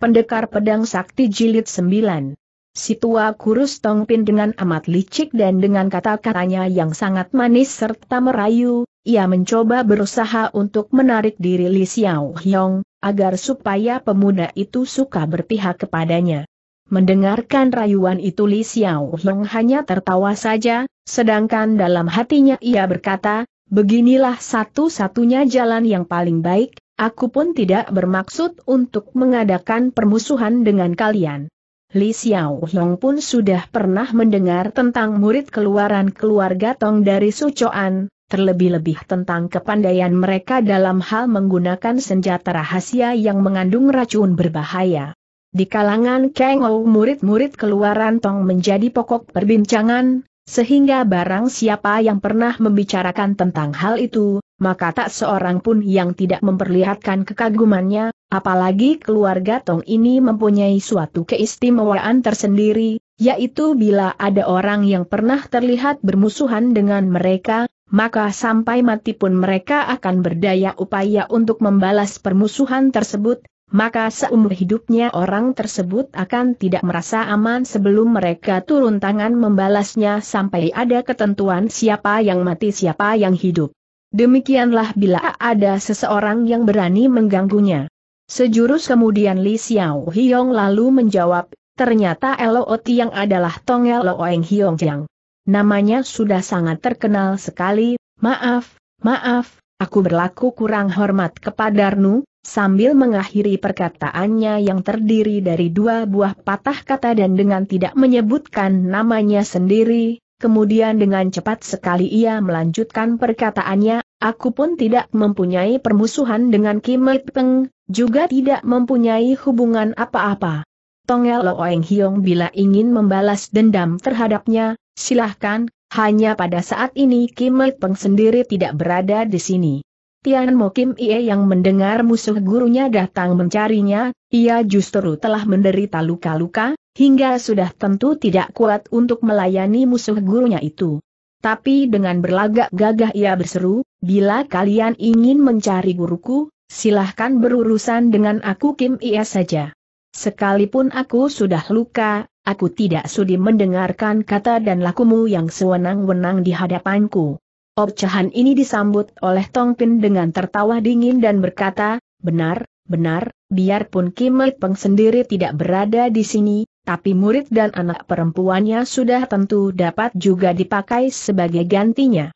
Pendekar Pedang Sakti Jilid 9 Si tua kurus Tongpin dengan amat licik dan dengan kata-katanya yang sangat manis serta merayu, ia mencoba berusaha untuk menarik diri Li Xiao Hyong, agar supaya pemuda itu suka berpihak kepadanya. Mendengarkan rayuan itu Li Xiao Hyong hanya tertawa saja, sedangkan dalam hatinya ia berkata, Beginilah satu-satunya jalan yang paling baik, Aku pun tidak bermaksud untuk mengadakan permusuhan dengan kalian. Li Xiao Long pun sudah pernah mendengar tentang murid keluaran keluarga Tong dari Sucoan, terlebih-lebih tentang kepandaian mereka dalam hal menggunakan senjata rahasia yang mengandung racun berbahaya. Di kalangan Kang Ou murid-murid keluaran Tong menjadi pokok perbincangan, sehingga barang siapa yang pernah membicarakan tentang hal itu, maka tak seorang pun yang tidak memperlihatkan kekagumannya, apalagi keluarga Tong ini mempunyai suatu keistimewaan tersendiri, yaitu bila ada orang yang pernah terlihat bermusuhan dengan mereka, maka sampai mati pun mereka akan berdaya upaya untuk membalas permusuhan tersebut, maka seumur hidupnya orang tersebut akan tidak merasa aman sebelum mereka turun tangan membalasnya sampai ada ketentuan siapa yang mati siapa yang hidup. Demikianlah bila ada seseorang yang berani mengganggunya. Sejurus kemudian Li Xiao Hiong lalu menjawab, ternyata Lo yang adalah Tong Lo Oeng Hiong Jiang. Namanya sudah sangat terkenal sekali, maaf, maaf, aku berlaku kurang hormat kepada Arnu, sambil mengakhiri perkataannya yang terdiri dari dua buah patah kata dan dengan tidak menyebutkan namanya sendiri, Kemudian dengan cepat sekali ia melanjutkan perkataannya, aku pun tidak mempunyai permusuhan dengan Kim It Peng, juga tidak mempunyai hubungan apa-apa. Tongel Loeng Hiong bila ingin membalas dendam terhadapnya, silahkan, hanya pada saat ini Kim It Peng sendiri tidak berada di sini. Tian Mo Kim Ie yang mendengar musuh gurunya datang mencarinya, ia justru telah menderita luka-luka, hingga sudah tentu tidak kuat untuk melayani musuh gurunya itu. Tapi dengan berlagak gagah ia berseru, bila kalian ingin mencari guruku, silahkan berurusan dengan aku Kim Ie saja. Sekalipun aku sudah luka, aku tidak sudi mendengarkan kata dan lakumu yang sewenang-wenang di hadapanku. Orcahan ini disambut oleh Pin dengan tertawa dingin dan berkata, benar, benar, biarpun Kim Lek Peng sendiri tidak berada di sini, tapi murid dan anak perempuannya sudah tentu dapat juga dipakai sebagai gantinya.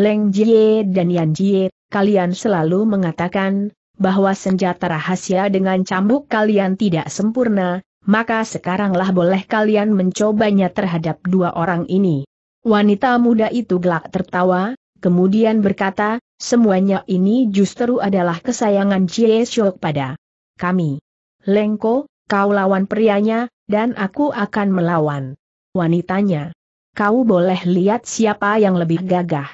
Leng Jie dan Yan Jie, kalian selalu mengatakan, bahwa senjata rahasia dengan cambuk kalian tidak sempurna, maka sekaranglah boleh kalian mencobanya terhadap dua orang ini. Wanita muda itu gelak tertawa, kemudian berkata, semuanya ini justru adalah kesayangan Jie Shok pada kami. Lengko, kau lawan prianya, dan aku akan melawan wanitanya. Kau boleh lihat siapa yang lebih gagah.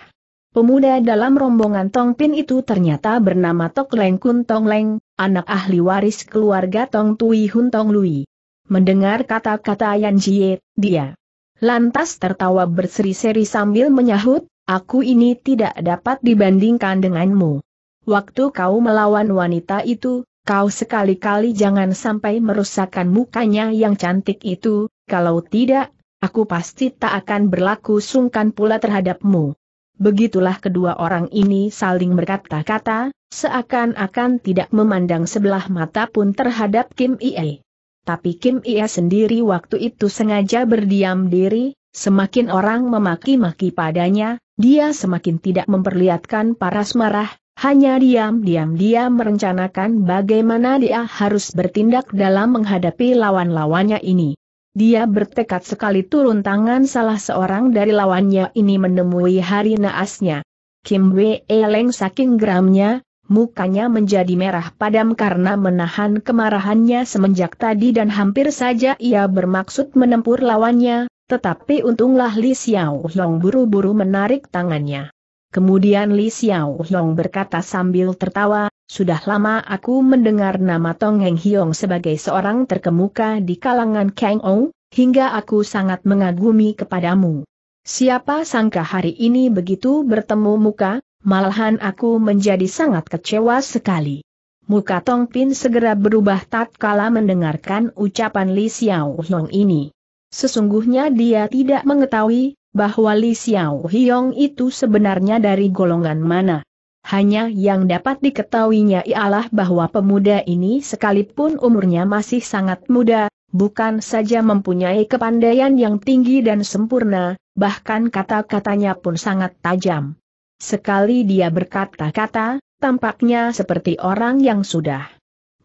Pemuda dalam rombongan Tong Pin itu ternyata bernama Tok Leng Kun Tong Leng, anak ahli waris keluarga Tong Tui Hun Tong Lui. Mendengar kata-kata Yan Jie, dia lantas tertawa berseri-seri sambil menyahut, aku ini tidak dapat dibandingkan denganmu. Waktu kau melawan wanita itu, kau sekali-kali jangan sampai merusakkan mukanya yang cantik itu, kalau tidak, aku pasti tak akan berlaku sungkan pula terhadapmu. Begitulah kedua orang ini saling berkata-kata, seakan-akan tidak memandang sebelah mata pun terhadap Kim Ie. Tapi Kim Ie sendiri waktu itu sengaja berdiam diri, semakin orang memaki-maki padanya, dia semakin tidak memperlihatkan paras marah, hanya diam-diam dia merencanakan bagaimana dia harus bertindak dalam menghadapi lawan-lawannya ini. Dia bertekad sekali turun tangan salah seorang dari lawannya ini menemui hari naasnya. Kim Wei Eleng saking geramnya, mukanya menjadi merah padam karena menahan kemarahannya semenjak tadi dan hampir saja ia bermaksud menempur lawannya, tetapi untunglah Li Xiao Long buru-buru menarik tangannya. Kemudian Li Xiao Long berkata sambil tertawa, sudah lama aku mendengar nama Tong Heng Hiong sebagai seorang terkemuka di kalangan Kang Ou, hingga aku sangat mengagumi kepadamu. Siapa sangka hari ini begitu bertemu muka, malahan aku menjadi sangat kecewa sekali. Muka Tong Pin segera berubah tatkala mendengarkan ucapan Li Xiao Long ini. Sesungguhnya dia tidak mengetahui, bahwa Li Xiao Hiong itu sebenarnya dari golongan mana. Hanya yang dapat diketahuinya ialah bahwa pemuda ini sekalipun umurnya masih sangat muda, bukan saja mempunyai kepandaian yang tinggi dan sempurna, bahkan kata-katanya pun sangat tajam. Sekali dia berkata-kata, tampaknya seperti orang yang sudah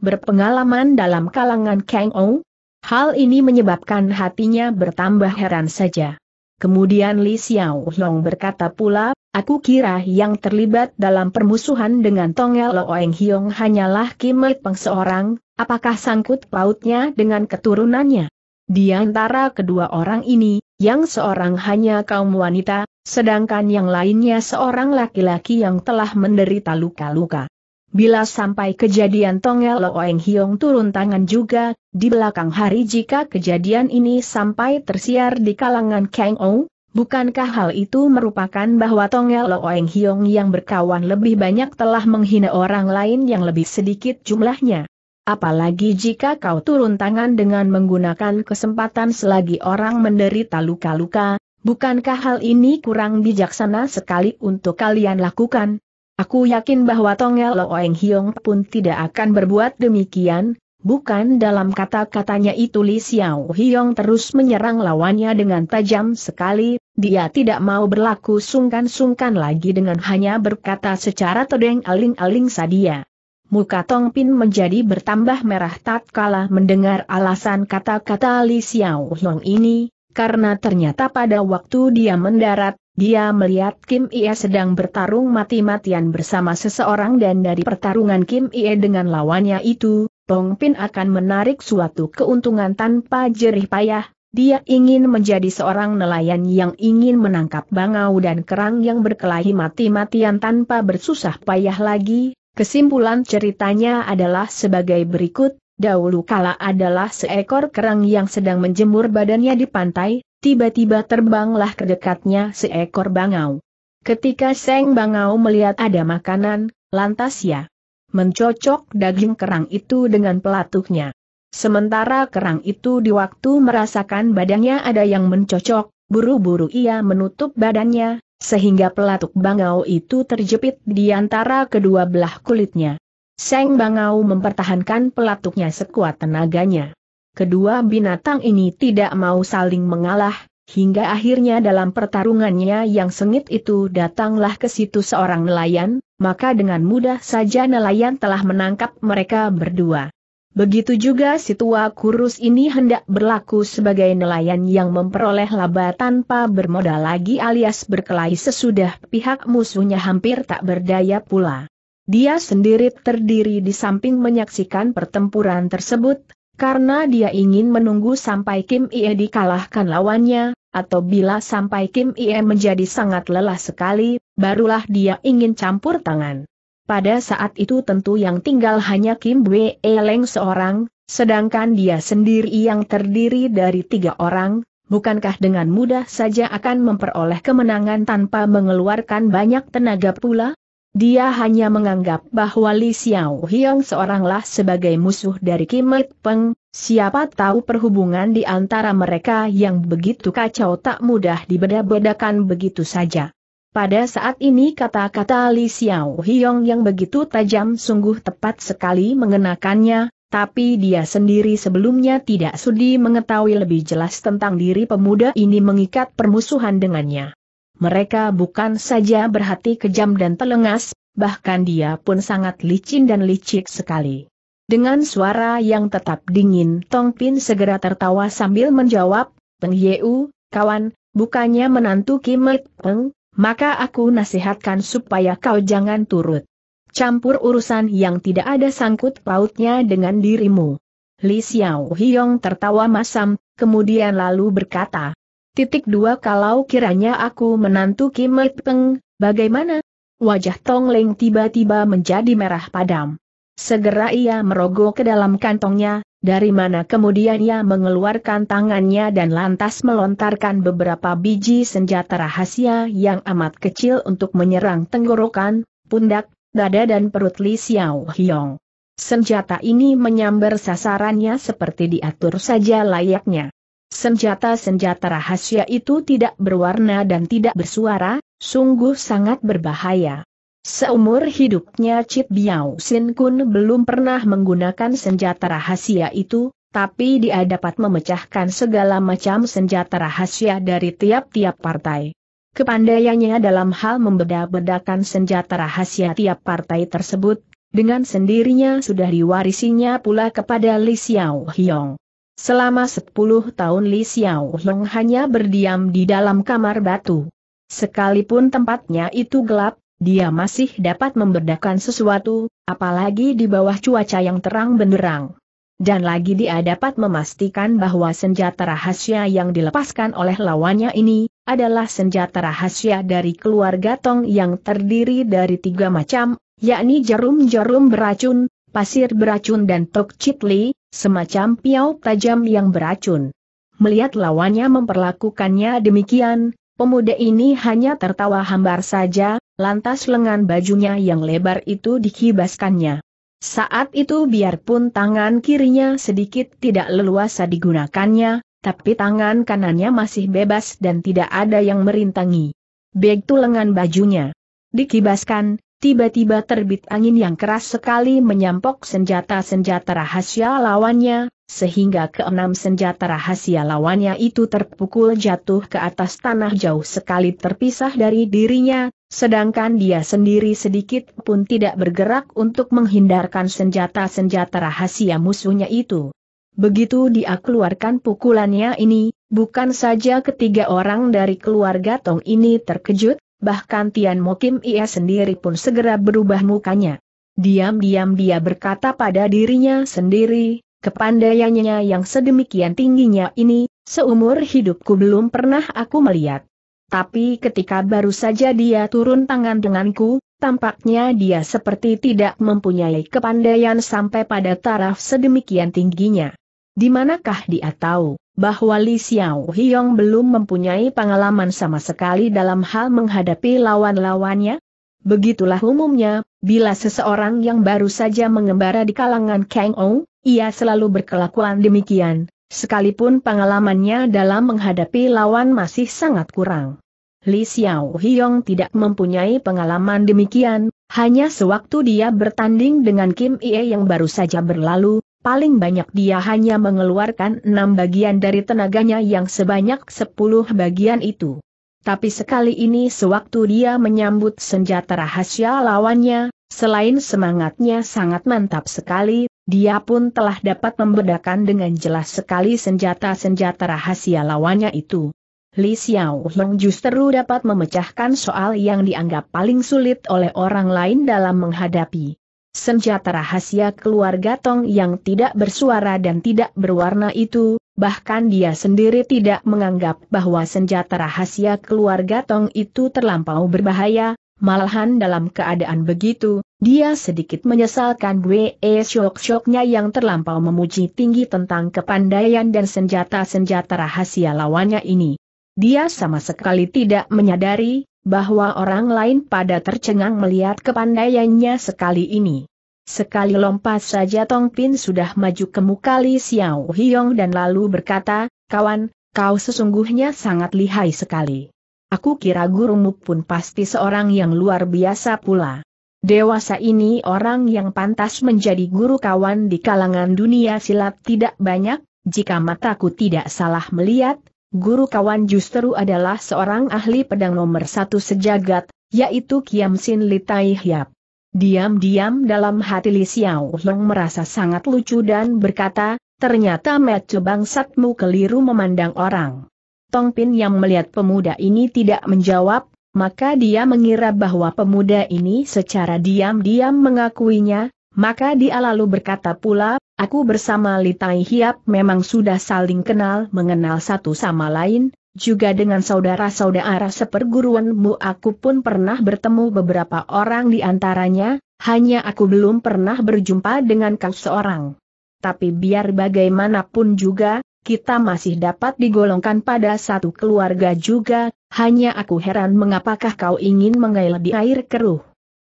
berpengalaman dalam kalangan Kang Ong, Hal ini menyebabkan hatinya bertambah heran saja. Kemudian Li Xiao Long berkata pula, aku kira yang terlibat dalam permusuhan dengan Tongel Loeng Hiong hanyalah Kim Peng seorang, apakah sangkut pautnya dengan keturunannya? Di antara kedua orang ini, yang seorang hanya kaum wanita, sedangkan yang lainnya seorang laki-laki yang telah menderita luka-luka. Bila sampai kejadian Tongel Oeng Hiong turun tangan juga, di belakang hari jika kejadian ini sampai tersiar di kalangan Kang Ou, bukankah hal itu merupakan bahwa Tongel Oeng Hiong yang berkawan lebih banyak telah menghina orang lain yang lebih sedikit jumlahnya? Apalagi jika kau turun tangan dengan menggunakan kesempatan selagi orang menderita luka-luka, bukankah hal ini kurang bijaksana sekali untuk kalian lakukan? Aku yakin bahwa Tongel Loeng Hiong pun tidak akan berbuat demikian, bukan dalam kata-katanya itu Li Xiao Hiong terus menyerang lawannya dengan tajam sekali, dia tidak mau berlaku sungkan-sungkan lagi dengan hanya berkata secara todeng aling-aling sadia. Muka Tong Pin menjadi bertambah merah tatkala mendengar alasan kata-kata Li Xiao Hiong ini, karena ternyata pada waktu dia mendarat, dia melihat Kim Ie sedang bertarung mati-matian bersama seseorang dan dari pertarungan Kim Ie dengan lawannya itu, Tong Pin akan menarik suatu keuntungan tanpa jerih payah. Dia ingin menjadi seorang nelayan yang ingin menangkap bangau dan kerang yang berkelahi mati-matian tanpa bersusah payah lagi. Kesimpulan ceritanya adalah sebagai berikut, Dahulu kala adalah seekor kerang yang sedang menjemur badannya di pantai, tiba-tiba terbanglah ke dekatnya seekor bangau. Ketika Seng Bangau melihat ada makanan, lantas ya mencocok daging kerang itu dengan pelatuknya. Sementara kerang itu di waktu merasakan badannya ada yang mencocok, buru-buru ia menutup badannya, sehingga pelatuk bangau itu terjepit di antara kedua belah kulitnya. Seng Bangau mempertahankan pelatuknya sekuat tenaganya. Kedua binatang ini tidak mau saling mengalah, hingga akhirnya dalam pertarungannya yang sengit itu datanglah ke situ seorang nelayan, maka dengan mudah saja nelayan telah menangkap mereka berdua. Begitu juga si tua kurus ini hendak berlaku sebagai nelayan yang memperoleh laba tanpa bermodal lagi alias berkelahi sesudah pihak musuhnya hampir tak berdaya pula. Dia sendiri terdiri di samping menyaksikan pertempuran tersebut, karena dia ingin menunggu sampai Kim Ie dikalahkan lawannya, atau bila sampai Kim Ie menjadi sangat lelah sekali, barulah dia ingin campur tangan. Pada saat itu tentu yang tinggal hanya Kim Bwe Leng seorang, sedangkan dia sendiri yang terdiri dari tiga orang, bukankah dengan mudah saja akan memperoleh kemenangan tanpa mengeluarkan banyak tenaga pula? Dia hanya menganggap bahwa Li Xiao Hiong seoranglah sebagai musuh dari Kim It Peng, siapa tahu perhubungan di antara mereka yang begitu kacau tak mudah dibeda-bedakan begitu saja. Pada saat ini kata-kata Li Xiao Hiong yang begitu tajam sungguh tepat sekali mengenakannya, tapi dia sendiri sebelumnya tidak sudi mengetahui lebih jelas tentang diri pemuda ini mengikat permusuhan dengannya mereka bukan saja berhati kejam dan telengas, bahkan dia pun sangat licin dan licik sekali. Dengan suara yang tetap dingin Tong Pin segera tertawa sambil menjawab, Peng Yeu, kawan, bukannya menantu Kim Lik Peng, maka aku nasihatkan supaya kau jangan turut. Campur urusan yang tidak ada sangkut pautnya dengan dirimu. Li Xiao Hiong tertawa masam, kemudian lalu berkata, Titik dua kalau kiranya aku menantu Kim Peng, bagaimana? Wajah Tong Leng tiba-tiba menjadi merah padam. Segera ia merogoh ke dalam kantongnya, dari mana kemudian ia mengeluarkan tangannya dan lantas melontarkan beberapa biji senjata rahasia yang amat kecil untuk menyerang tenggorokan, pundak, dada dan perut Li Xiao Hiong. Senjata ini menyambar sasarannya seperti diatur saja layaknya. Senjata-senjata rahasia itu tidak berwarna dan tidak bersuara, sungguh sangat berbahaya. Seumur hidupnya Chip Biao Sin Kun belum pernah menggunakan senjata rahasia itu, tapi dia dapat memecahkan segala macam senjata rahasia dari tiap-tiap partai. Kepandaiannya dalam hal membeda-bedakan senjata rahasia tiap partai tersebut, dengan sendirinya sudah diwarisinya pula kepada Li Xiao Hiong. Selama 10 tahun Li Xiao Hong hanya berdiam di dalam kamar batu. Sekalipun tempatnya itu gelap, dia masih dapat membedakan sesuatu, apalagi di bawah cuaca yang terang benderang. Dan lagi dia dapat memastikan bahwa senjata rahasia yang dilepaskan oleh lawannya ini, adalah senjata rahasia dari keluarga Tong yang terdiri dari tiga macam, yakni jarum-jarum beracun, pasir beracun dan tok chitli, semacam piau tajam yang beracun. Melihat lawannya memperlakukannya demikian, pemuda ini hanya tertawa hambar saja, lantas lengan bajunya yang lebar itu dikibaskannya. Saat itu biarpun tangan kirinya sedikit tidak leluasa digunakannya, tapi tangan kanannya masih bebas dan tidak ada yang merintangi. Begitu lengan bajunya dikibaskan, Tiba-tiba terbit angin yang keras sekali menyampok senjata-senjata rahasia lawannya, sehingga keenam senjata rahasia lawannya itu terpukul jatuh ke atas tanah jauh sekali terpisah dari dirinya, sedangkan dia sendiri sedikit pun tidak bergerak untuk menghindarkan senjata-senjata rahasia musuhnya itu. Begitu dia keluarkan pukulannya ini, bukan saja ketiga orang dari keluarga Tong ini terkejut, Bahkan Tian Mokim Ia sendiri pun segera berubah mukanya. Diam-diam dia berkata pada dirinya sendiri, kepandaiannya yang sedemikian tingginya ini, seumur hidupku belum pernah aku melihat. Tapi ketika baru saja dia turun tangan denganku, tampaknya dia seperti tidak mempunyai kepandaian sampai pada taraf sedemikian tingginya. Di manakah dia tahu? bahwa Li Xiao Hiong belum mempunyai pengalaman sama sekali dalam hal menghadapi lawan-lawannya? Begitulah umumnya, bila seseorang yang baru saja mengembara di kalangan Kang Ou, ia selalu berkelakuan demikian, sekalipun pengalamannya dalam menghadapi lawan masih sangat kurang. Li Xiao Hiong tidak mempunyai pengalaman demikian, hanya sewaktu dia bertanding dengan Kim Ie yang baru saja berlalu, paling banyak dia hanya mengeluarkan enam bagian dari tenaganya yang sebanyak sepuluh bagian itu. Tapi sekali ini sewaktu dia menyambut senjata rahasia lawannya, selain semangatnya sangat mantap sekali, dia pun telah dapat membedakan dengan jelas sekali senjata-senjata rahasia lawannya itu. Li Xiao justru dapat memecahkan soal yang dianggap paling sulit oleh orang lain dalam menghadapi senjata rahasia keluarga Tong yang tidak bersuara dan tidak berwarna itu, bahkan dia sendiri tidak menganggap bahwa senjata rahasia keluarga Tong itu terlampau berbahaya, malahan dalam keadaan begitu, dia sedikit menyesalkan Bwe Shok-Shoknya yang terlampau memuji tinggi tentang kepandaian dan senjata-senjata rahasia lawannya ini. Dia sama sekali tidak menyadari bahwa orang lain pada tercengang melihat kepandaiannya sekali ini. Sekali lompat saja Tong Pin sudah maju ke muka Li Xiao Hiong dan lalu berkata, kawan, kau sesungguhnya sangat lihai sekali. Aku kira gurumu pun pasti seorang yang luar biasa pula. Dewasa ini orang yang pantas menjadi guru kawan di kalangan dunia silat tidak banyak, jika mataku tidak salah melihat, guru kawan justru adalah seorang ahli pedang nomor satu sejagat, yaitu Kiam Sin Li Tai Hiap. Diam-diam dalam hati Li Xiao Long merasa sangat lucu dan berkata, ternyata metu bangsatmu keliru memandang orang. Tong Pin yang melihat pemuda ini tidak menjawab, maka dia mengira bahwa pemuda ini secara diam-diam mengakuinya, maka dia lalu berkata pula, aku bersama Litai Hiap memang sudah saling kenal mengenal satu sama lain, juga dengan saudara-saudara seperguruanmu aku pun pernah bertemu beberapa orang di antaranya, hanya aku belum pernah berjumpa dengan kau seorang. Tapi biar bagaimanapun juga, kita masih dapat digolongkan pada satu keluarga juga, hanya aku heran mengapakah kau ingin mengail di air keruh.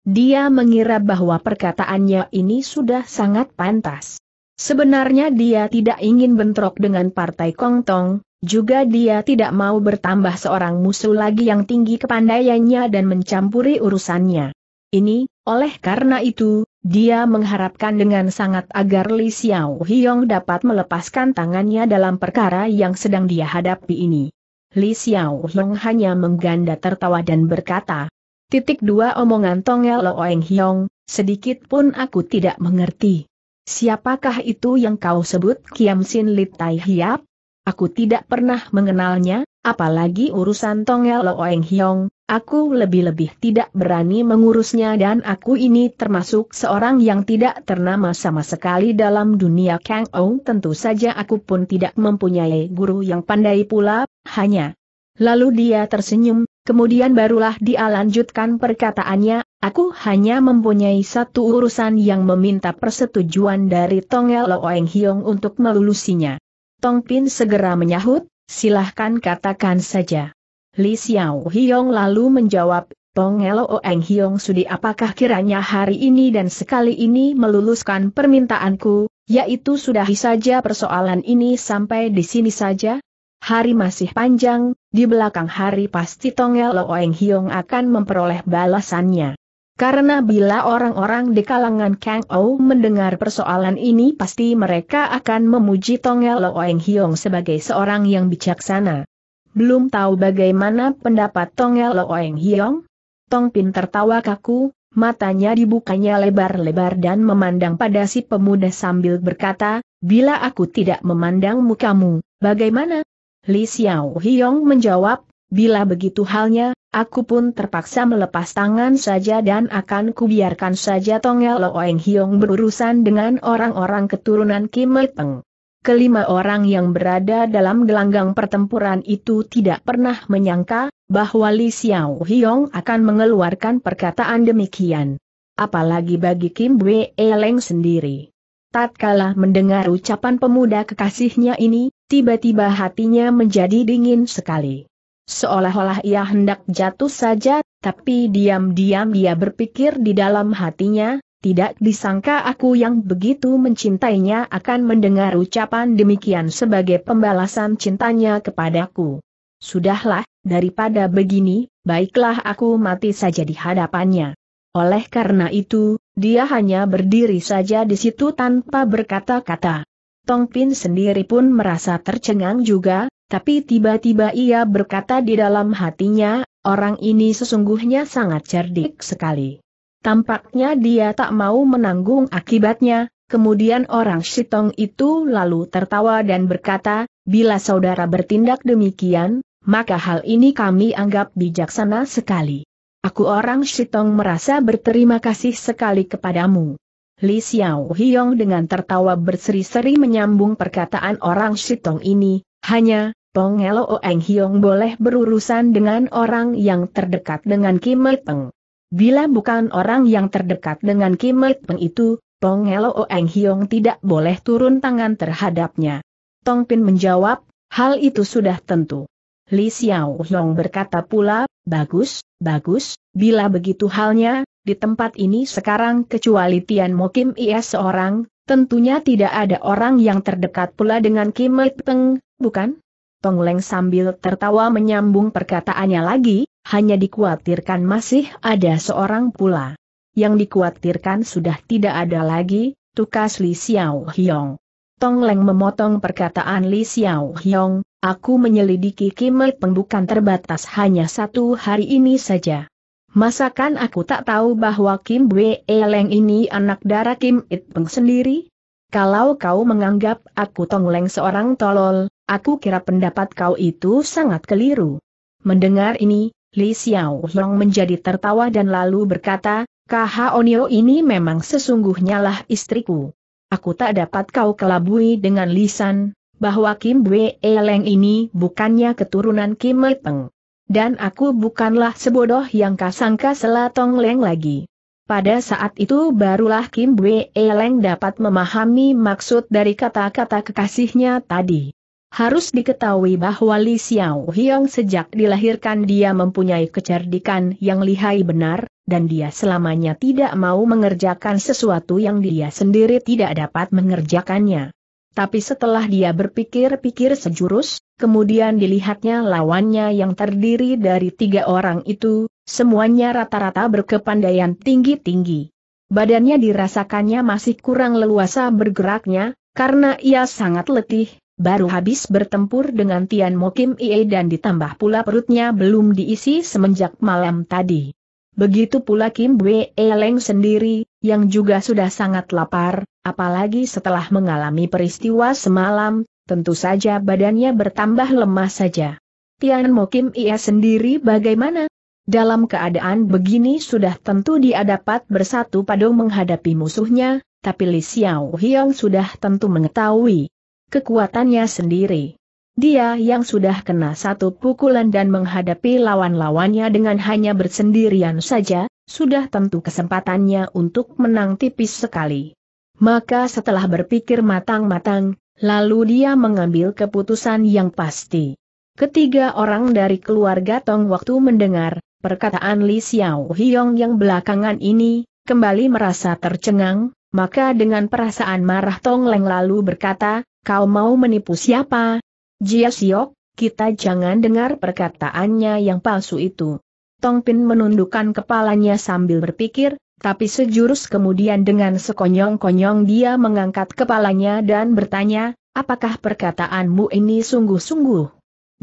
Dia mengira bahwa perkataannya ini sudah sangat pantas. Sebenarnya dia tidak ingin bentrok dengan Partai Kongtong, juga dia tidak mau bertambah seorang musuh lagi yang tinggi kepandaiannya dan mencampuri urusannya. Ini, oleh karena itu, dia mengharapkan dengan sangat agar Li Xiao Hiong dapat melepaskan tangannya dalam perkara yang sedang dia hadapi ini. Li Xiao Hiong hanya mengganda tertawa dan berkata, Titik dua omongan Tongel Oeng Hiong, sedikit pun aku tidak mengerti. Siapakah itu yang kau sebut Kiam Sin Lit Tai Hiap? Aku tidak pernah mengenalnya, apalagi urusan Tongel Oeng Hiong, aku lebih-lebih tidak berani mengurusnya dan aku ini termasuk seorang yang tidak ternama sama sekali dalam dunia Kang Ong. tentu saja aku pun tidak mempunyai guru yang pandai pula, hanya. Lalu dia tersenyum, Kemudian barulah dia lanjutkan perkataannya, aku hanya mempunyai satu urusan yang meminta persetujuan dari Tongel Oeng Hiong untuk melulusinya. Tong Pin segera menyahut, silahkan katakan saja. Li Xiao Hiong lalu menjawab, Tong Elo Oeng Hiong Sudi apakah kiranya hari ini dan sekali ini meluluskan permintaanku, yaitu sudahi saja persoalan ini sampai di sini saja? Hari masih panjang, di belakang hari pasti Tongel Oeng Hiong akan memperoleh balasannya. Karena bila orang-orang di kalangan Kang Ou mendengar persoalan ini pasti mereka akan memuji Tongel Oeng Hiong sebagai seorang yang bijaksana. Belum tahu bagaimana pendapat Tongel Loeng Hiong? Tong Pin tertawa kaku, matanya dibukanya lebar-lebar dan memandang pada si pemuda sambil berkata, bila aku tidak memandang mukamu, bagaimana? Li Xiao Hiong menjawab, bila begitu halnya, aku pun terpaksa melepas tangan saja dan akan kubiarkan saja Tongel Loeng Hiong berurusan dengan orang-orang keturunan Kim Peng. Kelima orang yang berada dalam gelanggang pertempuran itu tidak pernah menyangka bahwa Li Xiao Hiong akan mengeluarkan perkataan demikian. Apalagi bagi Kim Wei Eleng sendiri. Tatkala mendengar ucapan pemuda kekasihnya ini, tiba-tiba hatinya menjadi dingin sekali. Seolah-olah ia hendak jatuh saja, tapi diam-diam dia berpikir di dalam hatinya, tidak disangka aku yang begitu mencintainya akan mendengar ucapan demikian sebagai pembalasan cintanya kepadaku. Sudahlah, daripada begini, baiklah aku mati saja di hadapannya. Oleh karena itu, dia hanya berdiri saja di situ tanpa berkata-kata. Tong Pin sendiri pun merasa tercengang juga, tapi tiba-tiba ia berkata di dalam hatinya, orang ini sesungguhnya sangat cerdik sekali. Tampaknya dia tak mau menanggung akibatnya, kemudian orang Shitong itu lalu tertawa dan berkata, bila saudara bertindak demikian, maka hal ini kami anggap bijaksana sekali. Aku orang Shitong merasa berterima kasih sekali kepadamu. Li Xiao Hiong dengan tertawa berseri-seri menyambung perkataan orang Shitong ini, hanya, Tong Elo Oeng Hiong boleh berurusan dengan orang yang terdekat dengan Kim Peng. Bila bukan orang yang terdekat dengan Kim Peng itu, Tong Elo Oeng Hiong tidak boleh turun tangan terhadapnya. Tong Pin menjawab, hal itu sudah tentu. Li Xiao Hong berkata pula, bagus, bagus, bila begitu halnya, di tempat ini sekarang kecuali Tian Mo Kim ia seorang, tentunya tidak ada orang yang terdekat pula dengan Kim It Peng, bukan? Tong Leng sambil tertawa menyambung perkataannya lagi, hanya dikhawatirkan masih ada seorang pula. Yang dikhawatirkan sudah tidak ada lagi, tukas Li Xiao Hong. Tong Leng memotong perkataan Li Xiao Hong. Aku menyelidiki Kimet pembukaan terbatas hanya satu hari ini saja. Masakan aku tak tahu bahwa Kim Bwe Leng ini anak darah Kim It Peng sendiri? Kalau kau menganggap aku tongleng seorang tolol, aku kira pendapat kau itu sangat keliru. Mendengar ini, Li Xiao Long menjadi tertawa dan lalu berkata, Kh Onio ini memang sesungguhnya lah istriku. Aku tak dapat kau kelabui dengan lisan, bahwa Kim Bwe Eleng ini bukannya keturunan Kim Le Peng. Dan aku bukanlah sebodoh yang kasangka selatong leng lagi. Pada saat itu barulah Kim Bwe Eleng dapat memahami maksud dari kata-kata kekasihnya tadi. Harus diketahui bahwa Li Xiao Hiong sejak dilahirkan dia mempunyai kecerdikan yang lihai benar, dan dia selamanya tidak mau mengerjakan sesuatu yang dia sendiri tidak dapat mengerjakannya. Tapi setelah dia berpikir-pikir sejurus, kemudian dilihatnya lawannya yang terdiri dari tiga orang itu, semuanya rata-rata berkepandaian tinggi-tinggi. Badannya dirasakannya masih kurang leluasa bergeraknya, karena ia sangat letih, baru habis bertempur dengan Tian Mo, Kim Ie dan ditambah pula perutnya belum diisi semenjak malam tadi. Begitu pula Kim Wei, Eleng sendiri, yang juga sudah sangat lapar, apalagi setelah mengalami peristiwa semalam, tentu saja badannya bertambah lemah saja. Tian Mo Kim ia sendiri bagaimana? Dalam keadaan begini sudah tentu dia dapat bersatu padu menghadapi musuhnya, tapi Li Xiao Hiong sudah tentu mengetahui kekuatannya sendiri. Dia yang sudah kena satu pukulan dan menghadapi lawan-lawannya dengan hanya bersendirian saja, sudah tentu kesempatannya untuk menang tipis sekali. Maka setelah berpikir matang-matang, lalu dia mengambil keputusan yang pasti. Ketiga orang dari keluarga Tong waktu mendengar perkataan Li Xiao Hiong yang belakangan ini, kembali merasa tercengang, maka dengan perasaan marah Tong Leng lalu berkata, kau mau menipu siapa? Jia Siok, kita jangan dengar perkataannya yang palsu itu. Tong Pin menundukkan kepalanya sambil berpikir, tapi sejurus kemudian dengan sekonyong-konyong dia mengangkat kepalanya dan bertanya, apakah perkataanmu ini sungguh-sungguh?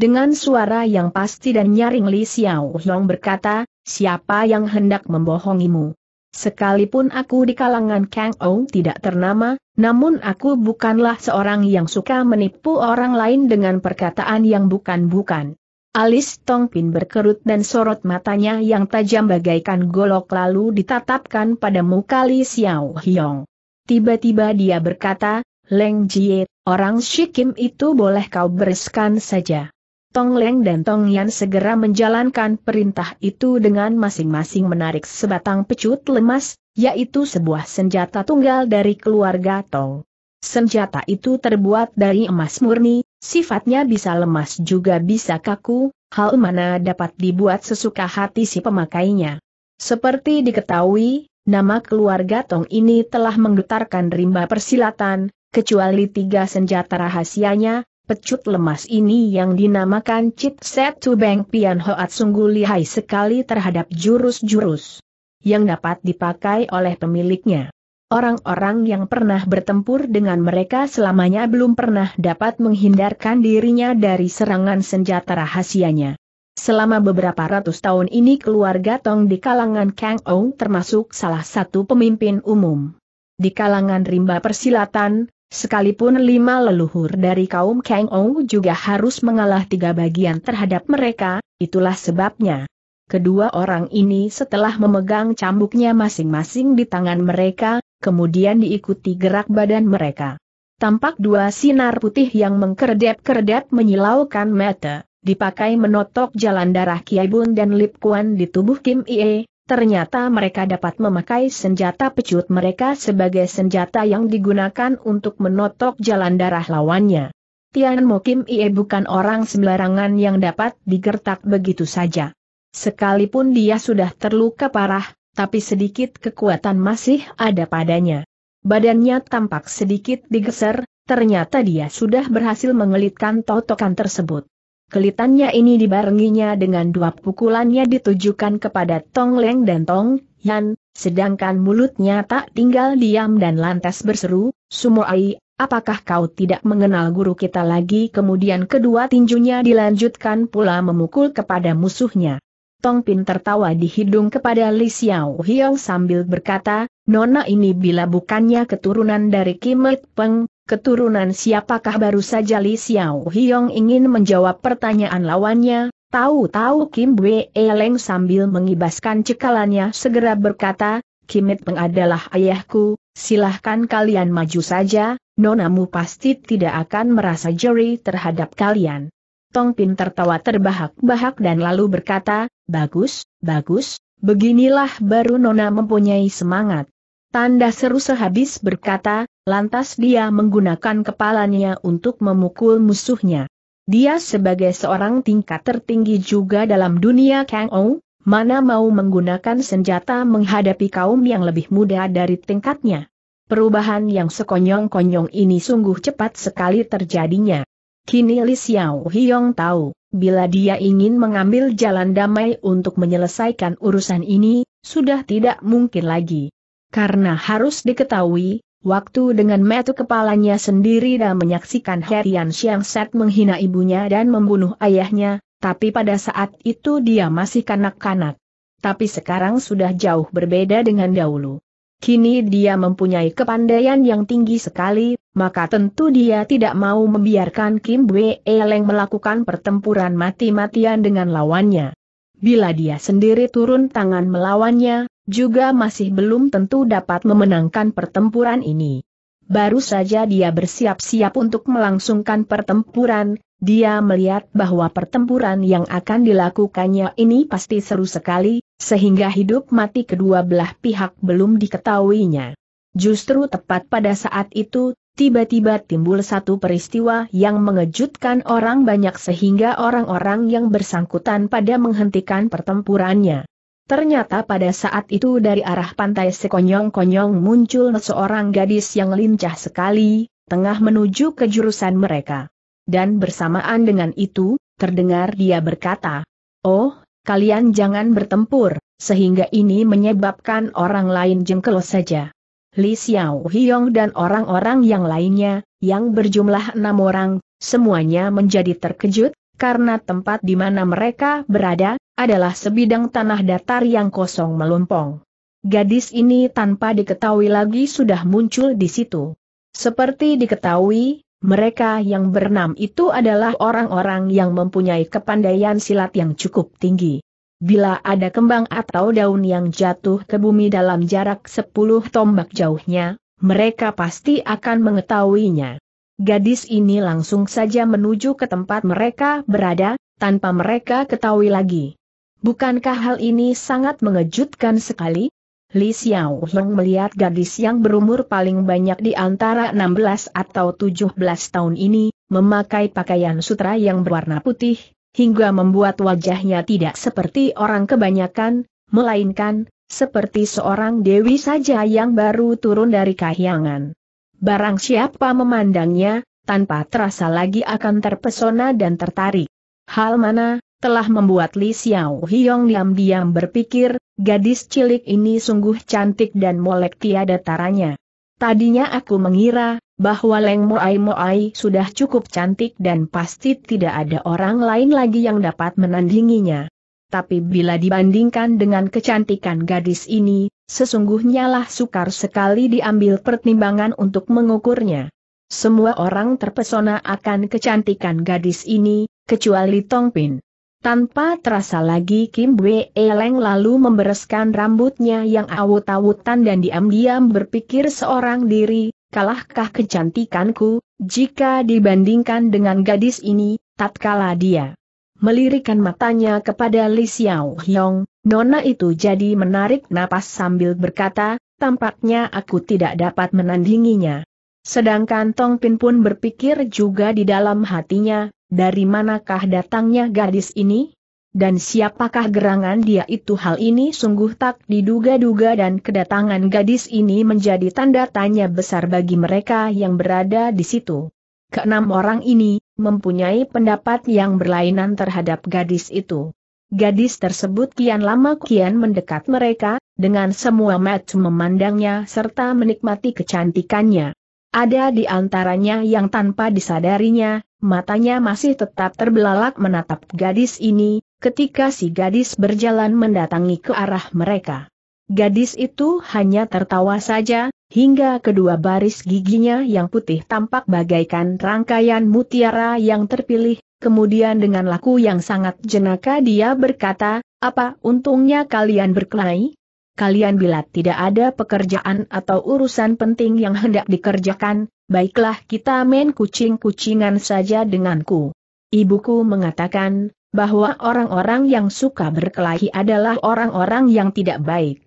Dengan suara yang pasti dan nyaring Li Xiao Hong berkata, siapa yang hendak membohongimu? Sekalipun aku di kalangan Kang Ou tidak ternama, namun aku bukanlah seorang yang suka menipu orang lain dengan perkataan yang bukan-bukan. Alis Tong Pin berkerut dan sorot matanya yang tajam bagaikan golok lalu ditatapkan pada muka Li Xiao Hiong. Tiba-tiba dia berkata, Leng Jie, orang Shikim itu boleh kau bereskan saja. Tong Leng dan Tong Yan segera menjalankan perintah itu dengan masing-masing menarik sebatang pecut lemas, yaitu sebuah senjata tunggal dari keluarga Tong. Senjata itu terbuat dari emas murni, sifatnya bisa lemas juga bisa kaku, hal mana dapat dibuat sesuka hati si pemakainya. Seperti diketahui, nama keluarga Tong ini telah menggetarkan rimba persilatan, kecuali tiga senjata rahasianya, pecut lemas ini yang dinamakan Chit Set to Bang Pian Hoat sungguh lihai sekali terhadap jurus-jurus yang dapat dipakai oleh pemiliknya. Orang-orang yang pernah bertempur dengan mereka selamanya belum pernah dapat menghindarkan dirinya dari serangan senjata rahasianya. Selama beberapa ratus tahun ini keluarga Tong di kalangan Kang Ou termasuk salah satu pemimpin umum. Di kalangan rimba persilatan, sekalipun lima leluhur dari kaum Kang Ou juga harus mengalah tiga bagian terhadap mereka, itulah sebabnya. Kedua orang ini setelah memegang cambuknya masing-masing di tangan mereka, kemudian diikuti gerak badan mereka. Tampak dua sinar putih yang mengkerdep-kerdep menyilaukan mata, dipakai menotok jalan darah Kiai Bun dan Lip Kuan di tubuh Kim Ie, ternyata mereka dapat memakai senjata pecut mereka sebagai senjata yang digunakan untuk menotok jalan darah lawannya. Tian Mo Kim Ie bukan orang sembarangan yang dapat digertak begitu saja. Sekalipun dia sudah terluka parah, tapi sedikit kekuatan masih ada padanya. Badannya tampak sedikit digeser, ternyata dia sudah berhasil mengelitkan totokan tersebut. Kelitannya ini dibarenginya dengan dua pukulannya ditujukan kepada Tong Leng dan Tong Yan, sedangkan mulutnya tak tinggal diam dan lantas berseru, Sumoai, apakah kau tidak mengenal guru kita lagi? Kemudian kedua tinjunya dilanjutkan pula memukul kepada musuhnya. Tong Pin tertawa di hidung kepada Li Xiao Hiao sambil berkata, Nona ini bila bukannya keturunan dari Kim Peng, keturunan siapakah baru saja Li Xiao Hiong ingin menjawab pertanyaan lawannya, tahu-tahu Kim Wei Eleng sambil mengibaskan cekalannya segera berkata, Kim It Peng adalah ayahku, silahkan kalian maju saja, nonamu pasti tidak akan merasa jeri terhadap kalian. Tong Pin tertawa terbahak-bahak dan lalu berkata, bagus, bagus, beginilah baru Nona mempunyai semangat. Tanda seru sehabis berkata, lantas dia menggunakan kepalanya untuk memukul musuhnya. Dia sebagai seorang tingkat tertinggi juga dalam dunia Kang Ou, mana mau menggunakan senjata menghadapi kaum yang lebih muda dari tingkatnya. Perubahan yang sekonyong-konyong ini sungguh cepat sekali terjadinya. Kini Li Xiao Hiong tahu, bila dia ingin mengambil jalan damai untuk menyelesaikan urusan ini, sudah tidak mungkin lagi. Karena harus diketahui, waktu dengan metu kepalanya sendiri dan menyaksikan Herian Xiang Set menghina ibunya dan membunuh ayahnya, tapi pada saat itu dia masih kanak-kanak. Tapi sekarang sudah jauh berbeda dengan dahulu. Kini dia mempunyai kepandaian yang tinggi sekali, maka tentu dia tidak mau membiarkan Kim Bwe Eleng melakukan pertempuran mati-matian dengan lawannya. Bila dia sendiri turun tangan melawannya, juga masih belum tentu dapat memenangkan pertempuran ini. Baru saja dia bersiap-siap untuk melangsungkan pertempuran, dia melihat bahwa pertempuran yang akan dilakukannya ini pasti seru sekali, sehingga hidup mati kedua belah pihak belum diketahuinya. Justru tepat pada saat itu, tiba-tiba timbul satu peristiwa yang mengejutkan orang banyak sehingga orang-orang yang bersangkutan pada menghentikan pertempurannya. Ternyata pada saat itu dari arah pantai sekonyong-konyong muncul seorang gadis yang lincah sekali, tengah menuju ke jurusan mereka. Dan bersamaan dengan itu, terdengar dia berkata, Oh, kalian jangan bertempur, sehingga ini menyebabkan orang lain jengkel saja. Li Xiao Hiong dan orang-orang yang lainnya, yang berjumlah enam orang, semuanya menjadi terkejut, karena tempat di mana mereka berada, adalah sebidang tanah datar yang kosong melompong. Gadis ini tanpa diketahui lagi sudah muncul di situ. Seperti diketahui, mereka yang bernam itu adalah orang-orang yang mempunyai kepandaian silat yang cukup tinggi. Bila ada kembang atau daun yang jatuh ke bumi dalam jarak sepuluh tombak jauhnya, mereka pasti akan mengetahuinya. Gadis ini langsung saja menuju ke tempat mereka berada, tanpa mereka ketahui lagi. Bukankah hal ini sangat mengejutkan sekali? Li Xiao Hong melihat gadis yang berumur paling banyak di antara 16 atau 17 tahun ini, memakai pakaian sutra yang berwarna putih, hingga membuat wajahnya tidak seperti orang kebanyakan, melainkan, seperti seorang dewi saja yang baru turun dari kahyangan. Barang siapa memandangnya, tanpa terasa lagi akan terpesona dan tertarik. Hal mana, telah membuat Li Xiao Hiong diam-diam berpikir, gadis cilik ini sungguh cantik dan molek tiada taranya. Tadinya aku mengira, bahwa Leng Moai Moai sudah cukup cantik dan pasti tidak ada orang lain lagi yang dapat menandinginya. Tapi bila dibandingkan dengan kecantikan gadis ini, sesungguhnya lah sukar sekali diambil pertimbangan untuk mengukurnya. Semua orang terpesona akan kecantikan gadis ini, kecuali Tong Pin. Tanpa terasa lagi Kim Bwe Leng lalu membereskan rambutnya yang awut-awutan dan diam-diam berpikir seorang diri, kalahkah kecantikanku, jika dibandingkan dengan gadis ini, tatkala dia melirikan matanya kepada Li Xiao Hyong, nona itu jadi menarik napas sambil berkata, tampaknya aku tidak dapat menandinginya. Sedangkan Tong Pin pun berpikir juga di dalam hatinya, dari manakah datangnya gadis ini? Dan siapakah gerangan dia itu hal ini sungguh tak diduga-duga dan kedatangan gadis ini menjadi tanda tanya besar bagi mereka yang berada di situ. Keenam orang ini, mempunyai pendapat yang berlainan terhadap gadis itu. Gadis tersebut kian lama kian mendekat mereka, dengan semua mata memandangnya serta menikmati kecantikannya. Ada di antaranya yang tanpa disadarinya, matanya masih tetap terbelalak menatap gadis ini, ketika si gadis berjalan mendatangi ke arah mereka. Gadis itu hanya tertawa saja, hingga kedua baris giginya yang putih tampak bagaikan rangkaian mutiara yang terpilih, kemudian dengan laku yang sangat jenaka dia berkata, apa untungnya kalian berkelahi? Kalian bila tidak ada pekerjaan atau urusan penting yang hendak dikerjakan, baiklah kita main kucing-kucingan saja denganku. Ibuku mengatakan, bahwa orang-orang yang suka berkelahi adalah orang-orang yang tidak baik.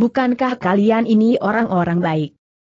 Bukankah kalian ini orang-orang baik?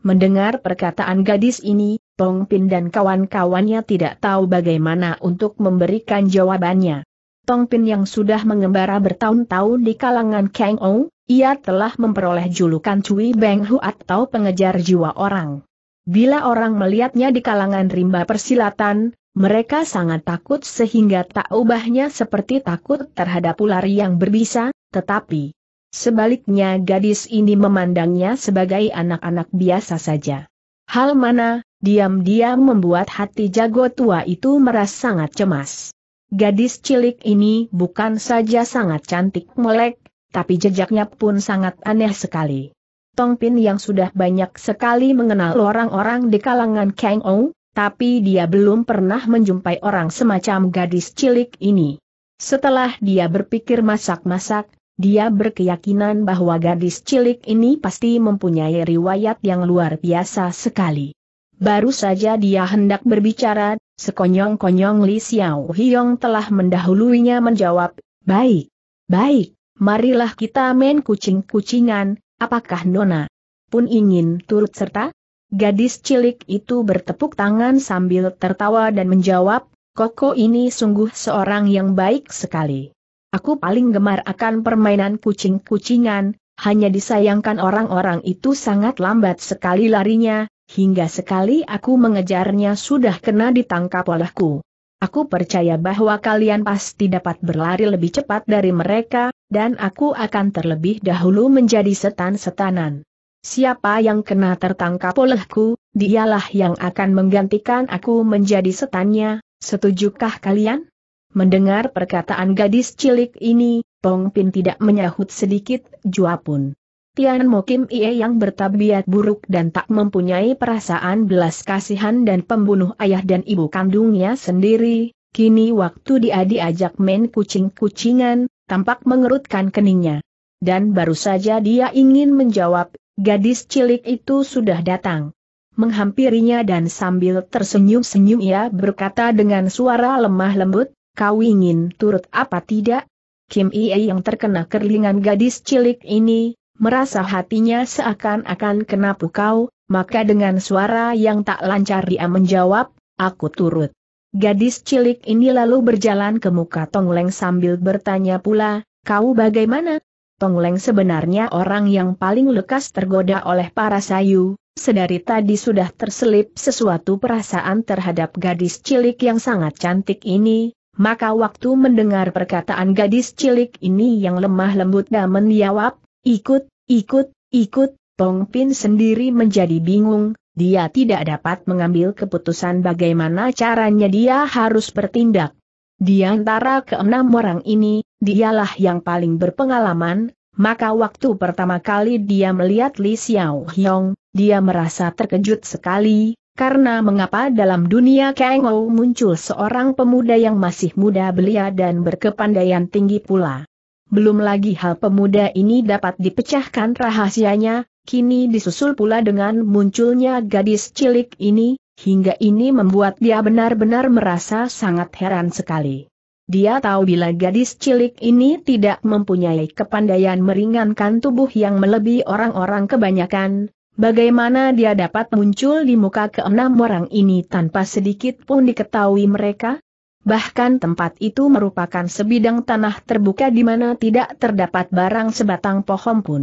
Mendengar perkataan gadis ini, Tong Pin dan kawan-kawannya tidak tahu bagaimana untuk memberikan jawabannya. Tong Pin yang sudah mengembara bertahun-tahun di kalangan Kang Ong, ia telah memperoleh julukan Cui Beng Hu atau pengejar jiwa orang. Bila orang melihatnya di kalangan rimba persilatan, mereka sangat takut sehingga tak ubahnya seperti takut terhadap ular yang berbisa, tetapi sebaliknya gadis ini memandangnya sebagai anak-anak biasa saja. Hal mana, diam-diam membuat hati jago tua itu merasa sangat cemas. Gadis cilik ini bukan saja sangat cantik melek, tapi jejaknya pun sangat aneh sekali. Tong Pin yang sudah banyak sekali mengenal orang-orang di kalangan Kang Ou, tapi dia belum pernah menjumpai orang semacam gadis cilik ini. Setelah dia berpikir masak-masak, dia berkeyakinan bahwa gadis cilik ini pasti mempunyai riwayat yang luar biasa sekali. Baru saja dia hendak berbicara, sekonyong-konyong Li Xiao Hiong telah mendahuluinya menjawab, Baik, baik, marilah kita main kucing-kucingan, Apakah Nona pun ingin turut serta? Gadis cilik itu bertepuk tangan sambil tertawa dan menjawab, Koko ini sungguh seorang yang baik sekali. Aku paling gemar akan permainan kucing-kucingan, hanya disayangkan orang-orang itu sangat lambat sekali larinya, hingga sekali aku mengejarnya sudah kena ditangkap olehku. Aku percaya bahwa kalian pasti dapat berlari lebih cepat dari mereka, dan aku akan terlebih dahulu menjadi setan-setanan. Siapa yang kena tertangkap olehku, dialah yang akan menggantikan aku menjadi setannya, setujukah kalian? Mendengar perkataan gadis cilik ini, Pong Pin tidak menyahut sedikit jua pun. Tian Mo Kim Ie yang bertabiat buruk dan tak mempunyai perasaan belas kasihan dan pembunuh ayah dan ibu kandungnya sendiri, kini waktu dia diajak main kucing-kucingan, tampak mengerutkan keningnya. Dan baru saja dia ingin menjawab, gadis cilik itu sudah datang. Menghampirinya dan sambil tersenyum-senyum ia berkata dengan suara lemah lembut, kau ingin turut apa tidak? Kim Ie yang terkena kerlingan gadis cilik ini, Merasa hatinya seakan-akan kena pukau, maka dengan suara yang tak lancar dia menjawab, aku turut. Gadis cilik ini lalu berjalan ke muka Tongleng sambil bertanya pula, kau bagaimana? Tongleng sebenarnya orang yang paling lekas tergoda oleh para sayu, sedari tadi sudah terselip sesuatu perasaan terhadap gadis cilik yang sangat cantik ini, maka waktu mendengar perkataan gadis cilik ini yang lemah lembut dan menjawab, Ikut, ikut, ikut, Tong Pin sendiri menjadi bingung, dia tidak dapat mengambil keputusan bagaimana caranya dia harus bertindak. Di antara keenam orang ini, dialah yang paling berpengalaman, maka waktu pertama kali dia melihat Li Xiao Hyong, dia merasa terkejut sekali, karena mengapa dalam dunia Kengou muncul seorang pemuda yang masih muda belia dan berkepandaian tinggi pula belum lagi hal pemuda ini dapat dipecahkan rahasianya, kini disusul pula dengan munculnya gadis cilik ini, hingga ini membuat dia benar-benar merasa sangat heran sekali. Dia tahu bila gadis cilik ini tidak mempunyai kepandaian meringankan tubuh yang melebihi orang-orang kebanyakan, bagaimana dia dapat muncul di muka keenam orang ini tanpa sedikit pun diketahui mereka? Bahkan tempat itu merupakan sebidang tanah terbuka di mana tidak terdapat barang sebatang pohon pun.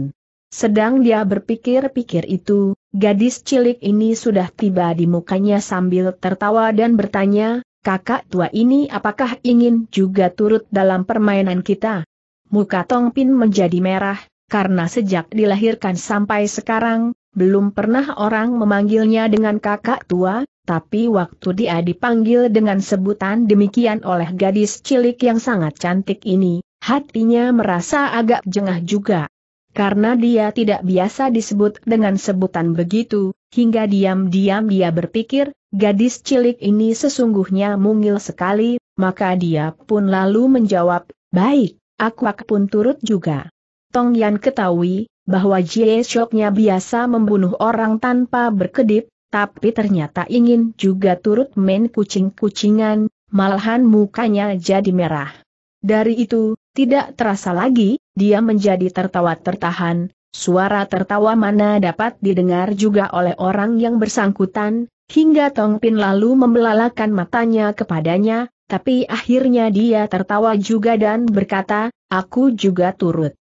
Sedang dia berpikir-pikir itu, gadis cilik ini sudah tiba di mukanya sambil tertawa dan bertanya, kakak tua ini apakah ingin juga turut dalam permainan kita? Muka Tong Pin menjadi merah, karena sejak dilahirkan sampai sekarang, belum pernah orang memanggilnya dengan kakak tua, tapi waktu dia dipanggil dengan sebutan demikian oleh gadis cilik yang sangat cantik ini, hatinya merasa agak jengah juga. Karena dia tidak biasa disebut dengan sebutan begitu, hingga diam-diam dia berpikir, gadis cilik ini sesungguhnya mungil sekali, maka dia pun lalu menjawab, baik, aku pun turut juga. Tong Yan ketahui, bahwa Jie Shoknya biasa membunuh orang tanpa berkedip, tapi ternyata ingin juga turut main kucing-kucingan, malahan mukanya jadi merah. Dari itu, tidak terasa lagi, dia menjadi tertawa tertahan, suara tertawa mana dapat didengar juga oleh orang yang bersangkutan, hingga Tong Pin lalu membelalakan matanya kepadanya, tapi akhirnya dia tertawa juga dan berkata, aku juga turut.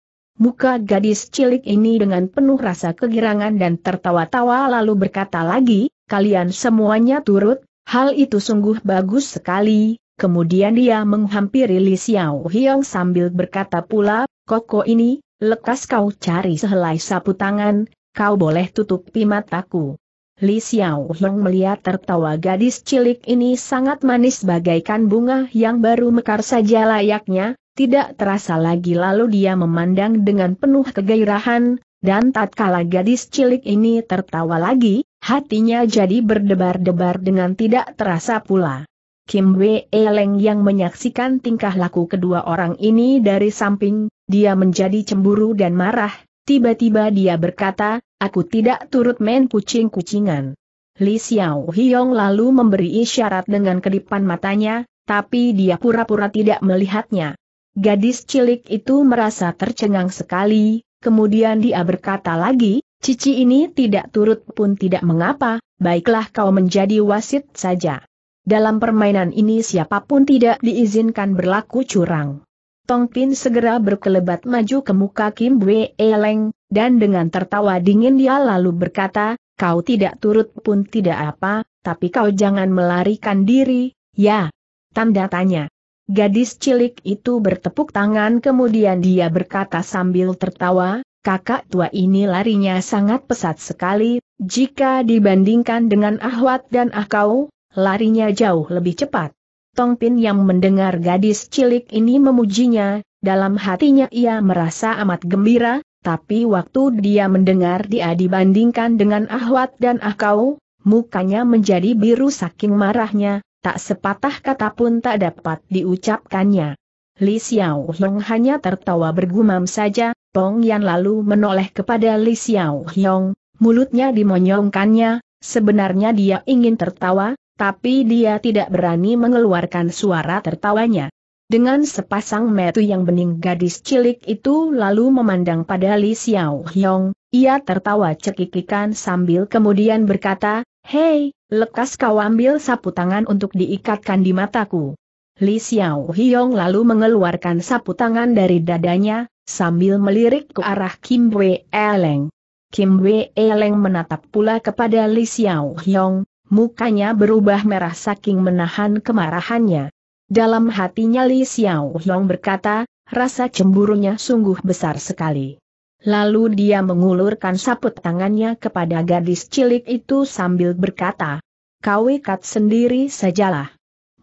Muka gadis cilik ini dengan penuh rasa kegirangan dan tertawa-tawa lalu berkata lagi, kalian semuanya turut, hal itu sungguh bagus sekali. Kemudian dia menghampiri Li Xiao Hiong sambil berkata pula, Koko ini, lekas kau cari sehelai sapu tangan, kau boleh tutupi mataku. Li Xiao Hiong melihat tertawa gadis cilik ini sangat manis bagaikan bunga yang baru mekar saja layaknya, tidak terasa lagi lalu dia memandang dengan penuh kegairahan, dan tatkala gadis cilik ini tertawa lagi, hatinya jadi berdebar-debar dengan tidak terasa pula. Kim Wei Leng yang menyaksikan tingkah laku kedua orang ini dari samping, dia menjadi cemburu dan marah, tiba-tiba dia berkata, aku tidak turut main kucing-kucingan. Li Xiao Hiong lalu memberi isyarat dengan kedipan matanya, tapi dia pura-pura tidak melihatnya. Gadis cilik itu merasa tercengang sekali, kemudian dia berkata lagi, Cici ini tidak turut pun tidak mengapa, baiklah kau menjadi wasit saja. Dalam permainan ini siapapun tidak diizinkan berlaku curang. Tong Pin segera berkelebat maju ke muka Kim Wei Leng, dan dengan tertawa dingin dia lalu berkata, kau tidak turut pun tidak apa, tapi kau jangan melarikan diri, ya. Tanda tanya. Gadis cilik itu bertepuk tangan kemudian dia berkata sambil tertawa, kakak tua ini larinya sangat pesat sekali, jika dibandingkan dengan Ahwat dan Ahkau, larinya jauh lebih cepat. Tongpin yang mendengar gadis cilik ini memujinya, dalam hatinya ia merasa amat gembira, tapi waktu dia mendengar dia dibandingkan dengan Ahwat dan Ahkau, mukanya menjadi biru saking marahnya, Tak sepatah kata pun tak dapat diucapkannya. Li Xiao Hong hanya tertawa bergumam saja, Pong Yan lalu menoleh kepada Li Xiao Hong, mulutnya dimonyongkannya, sebenarnya dia ingin tertawa, tapi dia tidak berani mengeluarkan suara tertawanya. Dengan sepasang metu yang bening gadis cilik itu lalu memandang pada Li Xiao Hong, ia tertawa cekikikan sambil kemudian berkata, Hei, lekas kau ambil sapu tangan untuk diikatkan di mataku. Li Xiao Hiong lalu mengeluarkan sapu tangan dari dadanya, sambil melirik ke arah Kim Wei Eleng. Kim Wei Eleng menatap pula kepada Li Xiao Hiong, mukanya berubah merah saking menahan kemarahannya. Dalam hatinya Li Xiao Hiong berkata, rasa cemburunya sungguh besar sekali. Lalu dia mengulurkan saput tangannya kepada gadis cilik itu sambil berkata, Kau ikat sendiri sajalah.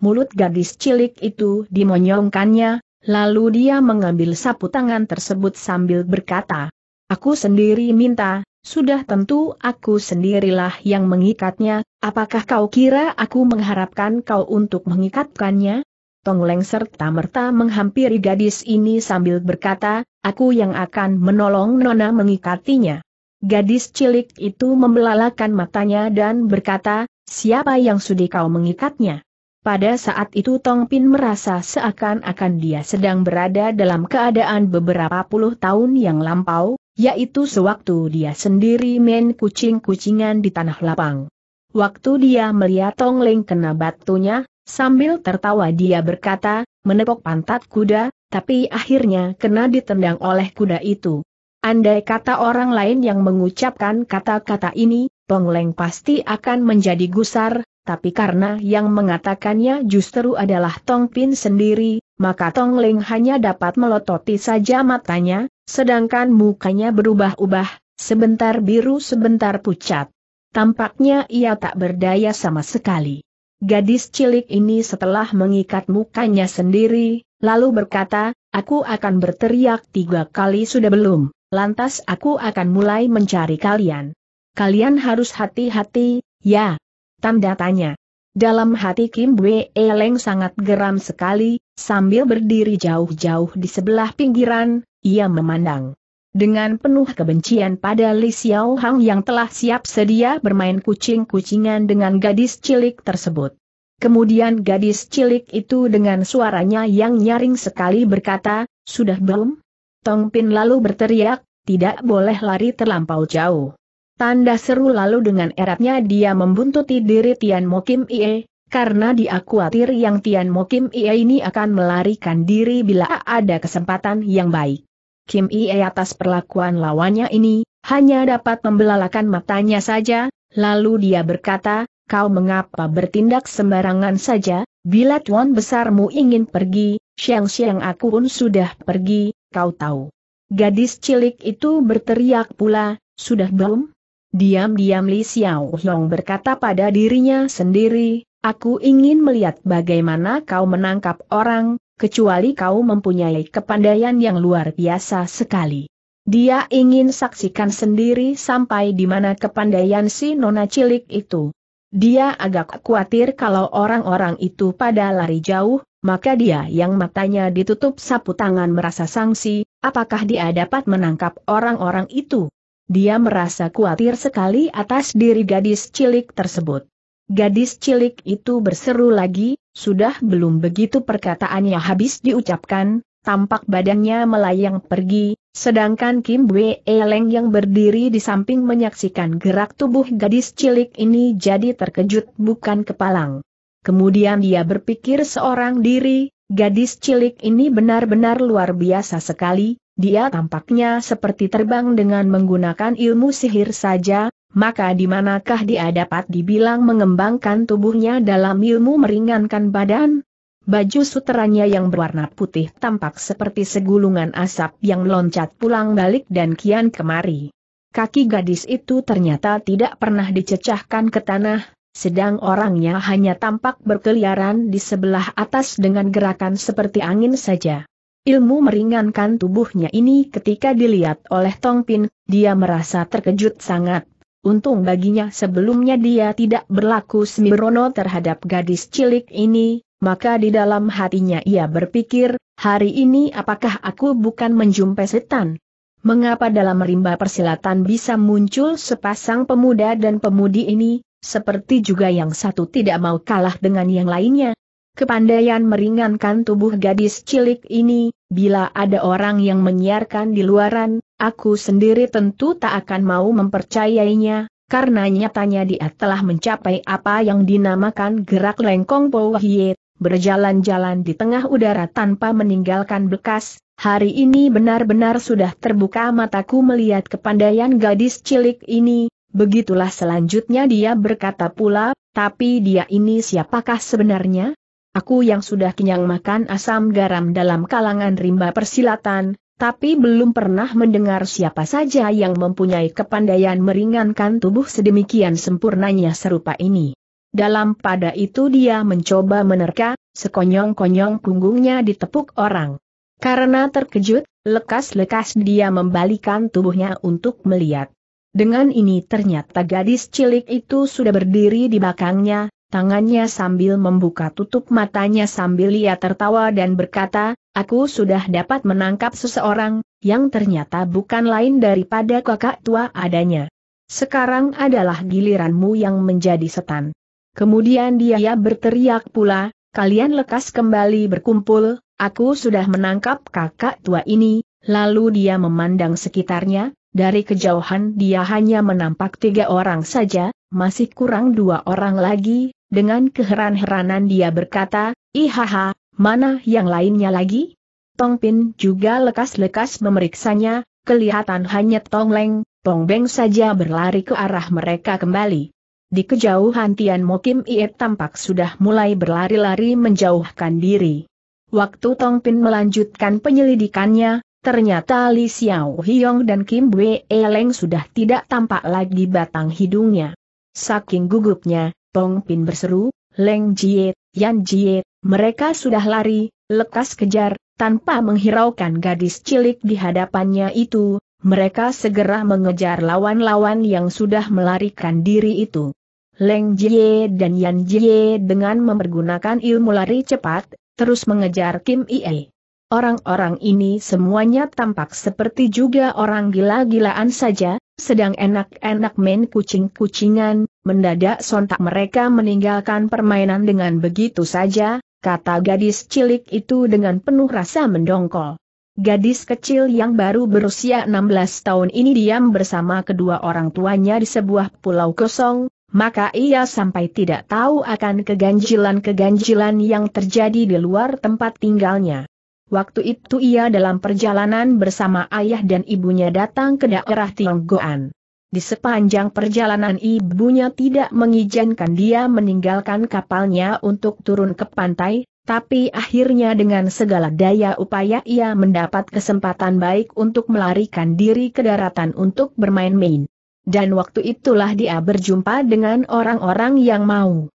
Mulut gadis cilik itu dimonyongkannya, lalu dia mengambil sapu tangan tersebut sambil berkata, Aku sendiri minta, sudah tentu aku sendirilah yang mengikatnya, apakah kau kira aku mengharapkan kau untuk mengikatkannya? Tong Leng serta merta menghampiri gadis ini sambil berkata, aku yang akan menolong Nona mengikatinya. Gadis cilik itu membelalakan matanya dan berkata, siapa yang sudi kau mengikatnya? Pada saat itu Tong Pin merasa seakan-akan dia sedang berada dalam keadaan beberapa puluh tahun yang lampau, yaitu sewaktu dia sendiri main kucing-kucingan di tanah lapang. Waktu dia melihat Tong Leng kena batunya, Sambil tertawa dia berkata, menepok pantat kuda, tapi akhirnya kena ditendang oleh kuda itu. Andai kata orang lain yang mengucapkan kata-kata ini, Leng pasti akan menjadi gusar, tapi karena yang mengatakannya justru adalah Tong Pin sendiri, maka Tong Leng hanya dapat melototi saja matanya, sedangkan mukanya berubah-ubah, sebentar biru sebentar pucat. Tampaknya ia tak berdaya sama sekali. Gadis cilik ini setelah mengikat mukanya sendiri, lalu berkata, aku akan berteriak tiga kali sudah belum, lantas aku akan mulai mencari kalian. Kalian harus hati-hati, ya. Tanda tanya. Dalam hati Kim Bwe Eleng sangat geram sekali, sambil berdiri jauh-jauh di sebelah pinggiran, ia memandang dengan penuh kebencian pada Li Xiao Hang yang telah siap sedia bermain kucing-kucingan dengan gadis cilik tersebut. Kemudian gadis cilik itu dengan suaranya yang nyaring sekali berkata, sudah belum? Tong Pin lalu berteriak, tidak boleh lari terlampau jauh. Tanda seru lalu dengan eratnya dia membuntuti diri Tian Mo Kim Ie, karena dia khawatir yang Tian Mo Kim Ia ini akan melarikan diri bila ada kesempatan yang baik. Kim Ie atas perlakuan lawannya ini, hanya dapat membelalakan matanya saja, lalu dia berkata, kau mengapa bertindak sembarangan saja, bila tuan besarmu ingin pergi, siang-siang aku pun sudah pergi, kau tahu. Gadis cilik itu berteriak pula, sudah belum? Diam-diam Li Xiao Hong berkata pada dirinya sendiri, Aku ingin melihat bagaimana kau menangkap orang, kecuali kau mempunyai kepandaian yang luar biasa sekali. Dia ingin saksikan sendiri sampai di mana kepandaian si nona cilik itu. Dia agak khawatir kalau orang-orang itu pada lari jauh, maka dia yang matanya ditutup sapu tangan merasa sangsi, apakah dia dapat menangkap orang-orang itu. Dia merasa khawatir sekali atas diri gadis cilik tersebut. Gadis cilik itu berseru lagi, sudah belum begitu perkataannya habis diucapkan, tampak badannya melayang pergi, sedangkan Kim Wei Eleng yang berdiri di samping menyaksikan gerak tubuh gadis cilik ini jadi terkejut bukan kepalang. Kemudian dia berpikir seorang diri, gadis cilik ini benar-benar luar biasa sekali, dia tampaknya seperti terbang dengan menggunakan ilmu sihir saja, maka di manakah dia dapat dibilang mengembangkan tubuhnya dalam ilmu meringankan badan? Baju suteranya yang berwarna putih tampak seperti segulungan asap yang loncat pulang balik dan kian kemari. Kaki gadis itu ternyata tidak pernah dicecahkan ke tanah, sedang orangnya hanya tampak berkeliaran di sebelah atas dengan gerakan seperti angin saja. Ilmu meringankan tubuhnya ini ketika dilihat oleh Tong Pin, dia merasa terkejut sangat. Untung baginya sebelumnya dia tidak berlaku semirono terhadap gadis cilik ini, maka di dalam hatinya ia berpikir, hari ini apakah aku bukan menjumpai setan? Mengapa dalam rimba persilatan bisa muncul sepasang pemuda dan pemudi ini, seperti juga yang satu tidak mau kalah dengan yang lainnya? Kepandaian meringankan tubuh gadis cilik ini, Bila ada orang yang menyiarkan di luaran, aku sendiri tentu tak akan mau mempercayainya, karena nyatanya dia telah mencapai apa yang dinamakan gerak lengkong Powahiet, berjalan-jalan di tengah udara tanpa meninggalkan bekas, hari ini benar-benar sudah terbuka mataku melihat kepandaian gadis cilik ini, begitulah selanjutnya dia berkata pula, tapi dia ini siapakah sebenarnya? Aku yang sudah kenyang makan asam garam dalam kalangan rimba persilatan, tapi belum pernah mendengar siapa saja yang mempunyai kepandaian meringankan tubuh sedemikian sempurnanya serupa ini. Dalam pada itu dia mencoba menerka, sekonyong-konyong punggungnya ditepuk orang. Karena terkejut, lekas-lekas dia membalikan tubuhnya untuk melihat. Dengan ini ternyata gadis cilik itu sudah berdiri di belakangnya, tangannya sambil membuka tutup matanya sambil ia tertawa dan berkata, aku sudah dapat menangkap seseorang, yang ternyata bukan lain daripada kakak tua adanya. Sekarang adalah giliranmu yang menjadi setan. Kemudian dia berteriak pula, kalian lekas kembali berkumpul, aku sudah menangkap kakak tua ini, lalu dia memandang sekitarnya, dari kejauhan dia hanya menampak tiga orang saja, masih kurang dua orang lagi, dengan keheran-heranan dia berkata, Ihaha, mana yang lainnya lagi? Tong Pin juga lekas-lekas memeriksanya, kelihatan hanya Tong Leng, Tong Beng saja berlari ke arah mereka kembali. Di kejauhan Tian Mo Kim Iet tampak sudah mulai berlari-lari menjauhkan diri. Waktu Tong Pin melanjutkan penyelidikannya, ternyata Li Xiao Hiong dan Kim Wei Eleng sudah tidak tampak lagi batang hidungnya. Saking gugupnya, Tong Pin berseru, Leng Jie, Yan Jie, mereka sudah lari, lekas kejar, tanpa menghiraukan gadis cilik di hadapannya itu, mereka segera mengejar lawan-lawan yang sudah melarikan diri itu. Leng Jie dan Yan Jie dengan mempergunakan ilmu lari cepat, terus mengejar Kim Ie. Orang-orang ini semuanya tampak seperti juga orang gila-gilaan saja, sedang enak-enak main kucing-kucingan, mendadak sontak mereka meninggalkan permainan dengan begitu saja, kata gadis cilik itu dengan penuh rasa mendongkol. Gadis kecil yang baru berusia 16 tahun ini diam bersama kedua orang tuanya di sebuah pulau kosong, maka ia sampai tidak tahu akan keganjilan-keganjilan yang terjadi di luar tempat tinggalnya. Waktu itu ia dalam perjalanan bersama ayah dan ibunya datang ke daerah Tionggoan. Di sepanjang perjalanan ibunya tidak mengizinkan dia meninggalkan kapalnya untuk turun ke pantai, tapi akhirnya dengan segala daya upaya ia mendapat kesempatan baik untuk melarikan diri ke daratan untuk bermain-main. Dan waktu itulah dia berjumpa dengan orang-orang yang mau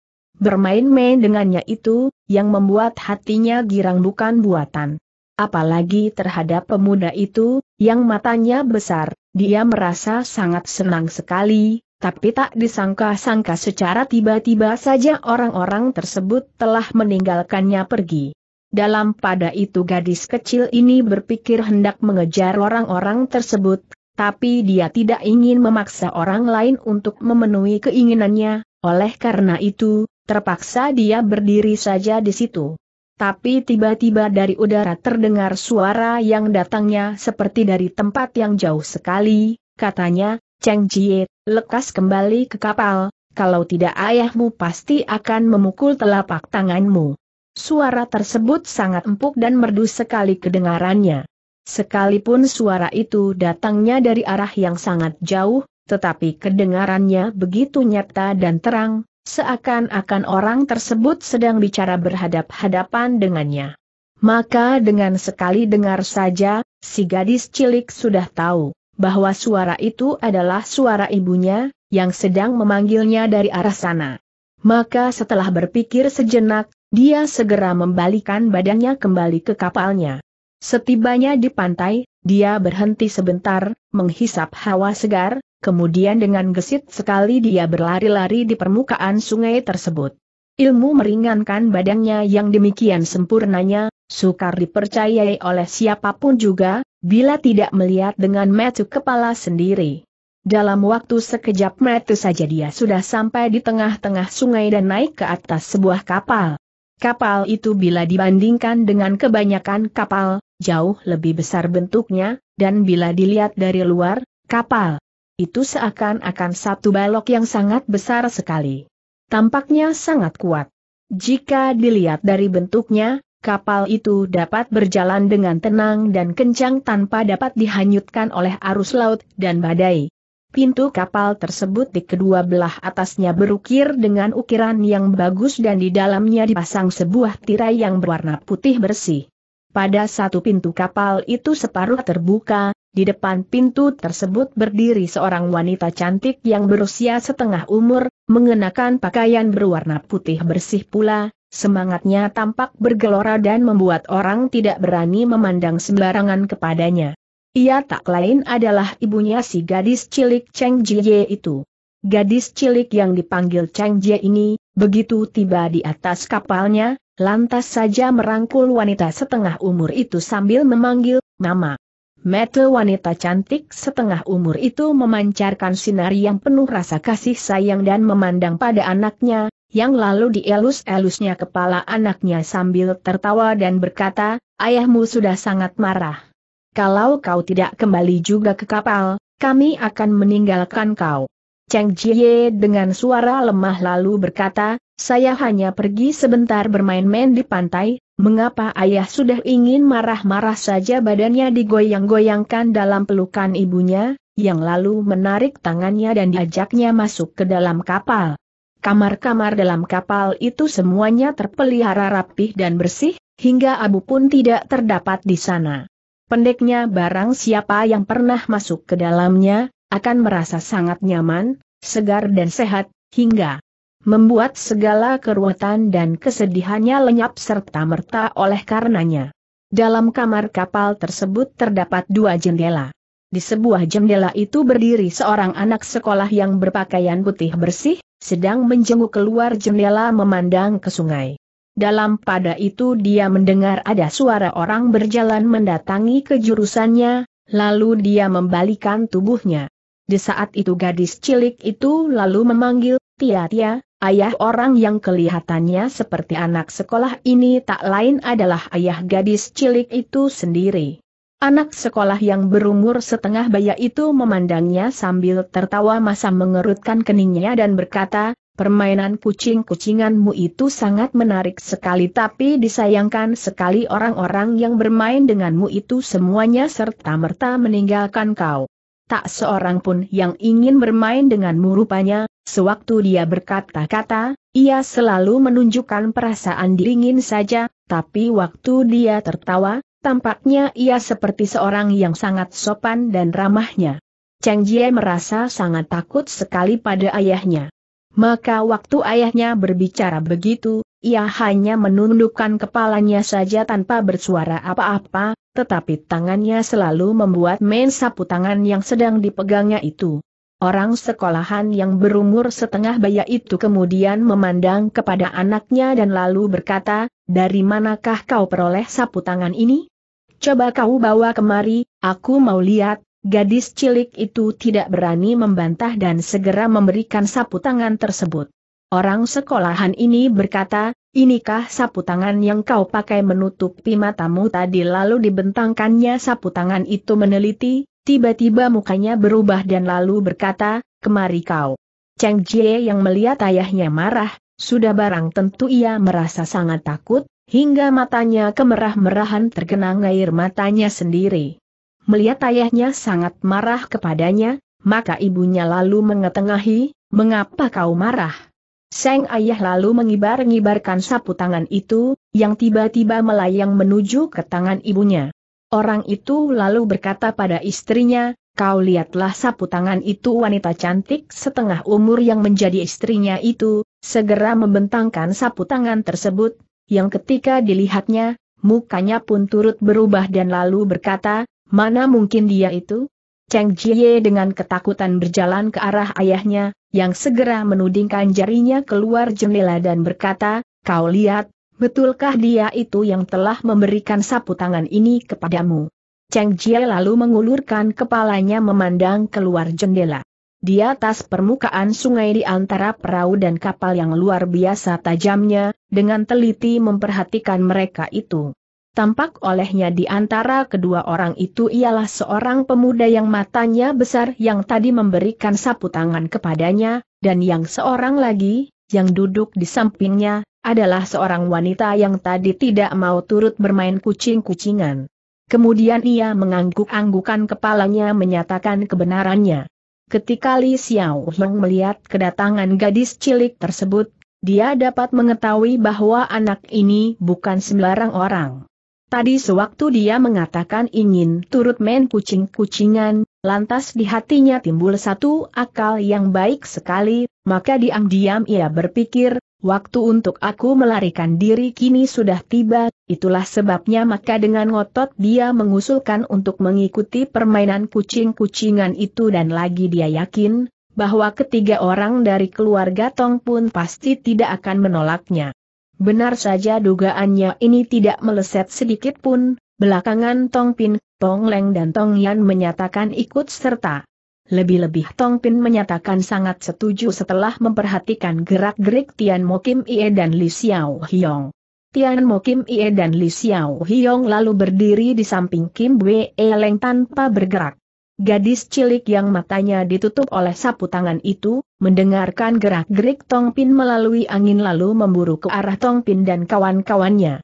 bermain-main dengannya itu, yang membuat hatinya girang bukan buatan. Apalagi terhadap pemuda itu, yang matanya besar, dia merasa sangat senang sekali, tapi tak disangka-sangka secara tiba-tiba saja orang-orang tersebut telah meninggalkannya pergi. Dalam pada itu gadis kecil ini berpikir hendak mengejar orang-orang tersebut, tapi dia tidak ingin memaksa orang lain untuk memenuhi keinginannya, oleh karena itu, Terpaksa dia berdiri saja di situ. Tapi tiba-tiba dari udara terdengar suara yang datangnya seperti dari tempat yang jauh sekali, katanya, Cheng Jie, lekas kembali ke kapal, kalau tidak ayahmu pasti akan memukul telapak tanganmu. Suara tersebut sangat empuk dan merdu sekali kedengarannya. Sekalipun suara itu datangnya dari arah yang sangat jauh, tetapi kedengarannya begitu nyata dan terang, Seakan-akan orang tersebut sedang bicara berhadap-hadapan dengannya. Maka dengan sekali dengar saja, si gadis cilik sudah tahu bahwa suara itu adalah suara ibunya, yang sedang memanggilnya dari arah sana. Maka setelah berpikir sejenak, dia segera membalikan badannya kembali ke kapalnya. Setibanya di pantai, dia berhenti sebentar, menghisap hawa segar, kemudian dengan gesit sekali dia berlari-lari di permukaan sungai tersebut. Ilmu meringankan badannya yang demikian sempurnanya, sukar dipercayai oleh siapapun juga, bila tidak melihat dengan metu kepala sendiri. Dalam waktu sekejap metu saja dia sudah sampai di tengah-tengah sungai dan naik ke atas sebuah kapal. Kapal itu bila dibandingkan dengan kebanyakan kapal, jauh lebih besar bentuknya, dan bila dilihat dari luar, kapal itu seakan-akan satu balok yang sangat besar sekali. Tampaknya sangat kuat. Jika dilihat dari bentuknya, kapal itu dapat berjalan dengan tenang dan kencang tanpa dapat dihanyutkan oleh arus laut dan badai. Pintu kapal tersebut di kedua belah atasnya berukir dengan ukiran yang bagus dan di dalamnya dipasang sebuah tirai yang berwarna putih bersih. Pada satu pintu kapal itu separuh terbuka, di depan pintu tersebut berdiri seorang wanita cantik yang berusia setengah umur, mengenakan pakaian berwarna putih bersih pula, semangatnya tampak bergelora dan membuat orang tidak berani memandang sembarangan kepadanya. Ia tak lain adalah ibunya si gadis cilik Cheng Jie itu. Gadis cilik yang dipanggil Cheng Jie ini, begitu tiba di atas kapalnya, lantas saja merangkul wanita setengah umur itu sambil memanggil, Mama. Mata wanita cantik setengah umur itu memancarkan sinar yang penuh rasa kasih sayang dan memandang pada anaknya, yang lalu dielus-elusnya kepala anaknya sambil tertawa dan berkata, ayahmu sudah sangat marah. Kalau kau tidak kembali juga ke kapal, kami akan meninggalkan kau. Cheng Jie dengan suara lemah lalu berkata, saya hanya pergi sebentar bermain-main di pantai, Mengapa ayah sudah ingin marah-marah saja badannya digoyang-goyangkan dalam pelukan ibunya, yang lalu menarik tangannya dan diajaknya masuk ke dalam kapal. Kamar-kamar dalam kapal itu semuanya terpelihara rapih dan bersih, hingga abu pun tidak terdapat di sana. Pendeknya barang siapa yang pernah masuk ke dalamnya, akan merasa sangat nyaman, segar dan sehat, hingga membuat segala keruwetan dan kesedihannya lenyap serta merta oleh karenanya. Dalam kamar kapal tersebut terdapat dua jendela. Di sebuah jendela itu berdiri seorang anak sekolah yang berpakaian putih bersih, sedang menjenguk keluar jendela memandang ke sungai. Dalam pada itu dia mendengar ada suara orang berjalan mendatangi kejurusannya lalu dia membalikan tubuhnya. Di saat itu gadis cilik itu lalu memanggil, Tia Tia, Ayah orang yang kelihatannya seperti anak sekolah ini tak lain adalah ayah gadis cilik itu sendiri. Anak sekolah yang berumur setengah baya itu memandangnya sambil tertawa masa mengerutkan keningnya dan berkata, permainan kucing-kucinganmu itu sangat menarik sekali tapi disayangkan sekali orang-orang yang bermain denganmu itu semuanya serta-merta meninggalkan kau. Tak seorang pun yang ingin bermain denganmu rupanya, Sewaktu dia berkata-kata, ia selalu menunjukkan perasaan dingin saja, tapi waktu dia tertawa, tampaknya ia seperti seorang yang sangat sopan dan ramahnya. Cheng Jie merasa sangat takut sekali pada ayahnya. Maka waktu ayahnya berbicara begitu, ia hanya menundukkan kepalanya saja tanpa bersuara apa-apa, tetapi tangannya selalu membuat main sapu tangan yang sedang dipegangnya itu. Orang sekolahan yang berumur setengah baya itu kemudian memandang kepada anaknya dan lalu berkata, dari manakah kau peroleh sapu tangan ini? Coba kau bawa kemari, aku mau lihat, gadis cilik itu tidak berani membantah dan segera memberikan sapu tangan tersebut. Orang sekolahan ini berkata, inikah sapu tangan yang kau pakai menutupi matamu tadi lalu dibentangkannya sapu tangan itu meneliti, Tiba-tiba mukanya berubah dan lalu berkata, kemari kau. Cheng Jie yang melihat ayahnya marah, sudah barang tentu ia merasa sangat takut, hingga matanya kemerah-merahan tergenang air matanya sendiri. Melihat ayahnya sangat marah kepadanya, maka ibunya lalu mengetengahi, mengapa kau marah? Seng ayah lalu mengibar-ngibarkan sapu tangan itu, yang tiba-tiba melayang menuju ke tangan ibunya. Orang itu lalu berkata pada istrinya, kau lihatlah sapu tangan itu wanita cantik setengah umur yang menjadi istrinya itu, segera membentangkan sapu tangan tersebut, yang ketika dilihatnya, mukanya pun turut berubah dan lalu berkata, mana mungkin dia itu? Cheng Jie dengan ketakutan berjalan ke arah ayahnya, yang segera menudingkan jarinya keluar jendela dan berkata, kau lihat, Betulkah dia itu yang telah memberikan sapu tangan ini kepadamu? Cheng Jie lalu mengulurkan kepalanya memandang keluar jendela. Di atas permukaan sungai di antara perahu dan kapal yang luar biasa tajamnya, dengan teliti memperhatikan mereka itu. Tampak olehnya di antara kedua orang itu ialah seorang pemuda yang matanya besar yang tadi memberikan sapu tangan kepadanya, dan yang seorang lagi, yang duduk di sampingnya, adalah seorang wanita yang tadi tidak mau turut bermain kucing-kucingan. Kemudian ia mengangguk-anggukan kepalanya menyatakan kebenarannya. Ketika Li Xiao Hong melihat kedatangan gadis cilik tersebut, dia dapat mengetahui bahwa anak ini bukan sembarang orang. Tadi sewaktu dia mengatakan ingin turut main kucing-kucingan, lantas di hatinya timbul satu akal yang baik sekali, maka diam-diam ia berpikir, Waktu untuk aku melarikan diri kini sudah tiba, itulah sebabnya maka dengan ngotot dia mengusulkan untuk mengikuti permainan kucing-kucingan itu dan lagi dia yakin, bahwa ketiga orang dari keluarga Tong pun pasti tidak akan menolaknya. Benar saja dugaannya ini tidak meleset sedikit pun, belakangan Tong Pin, Tong Leng dan Tong Yan menyatakan ikut serta. Lebih-lebih Tong Pin menyatakan sangat setuju setelah memperhatikan gerak-gerik Tian Mo Kim Ie dan Li Xiao Hiong. Tian Mo Kim Ie dan Li Xiao Hiong lalu berdiri di samping Kim Wei Leng tanpa bergerak. Gadis cilik yang matanya ditutup oleh sapu tangan itu, mendengarkan gerak-gerik Tong Pin melalui angin lalu memburu ke arah Tong Pin dan kawan-kawannya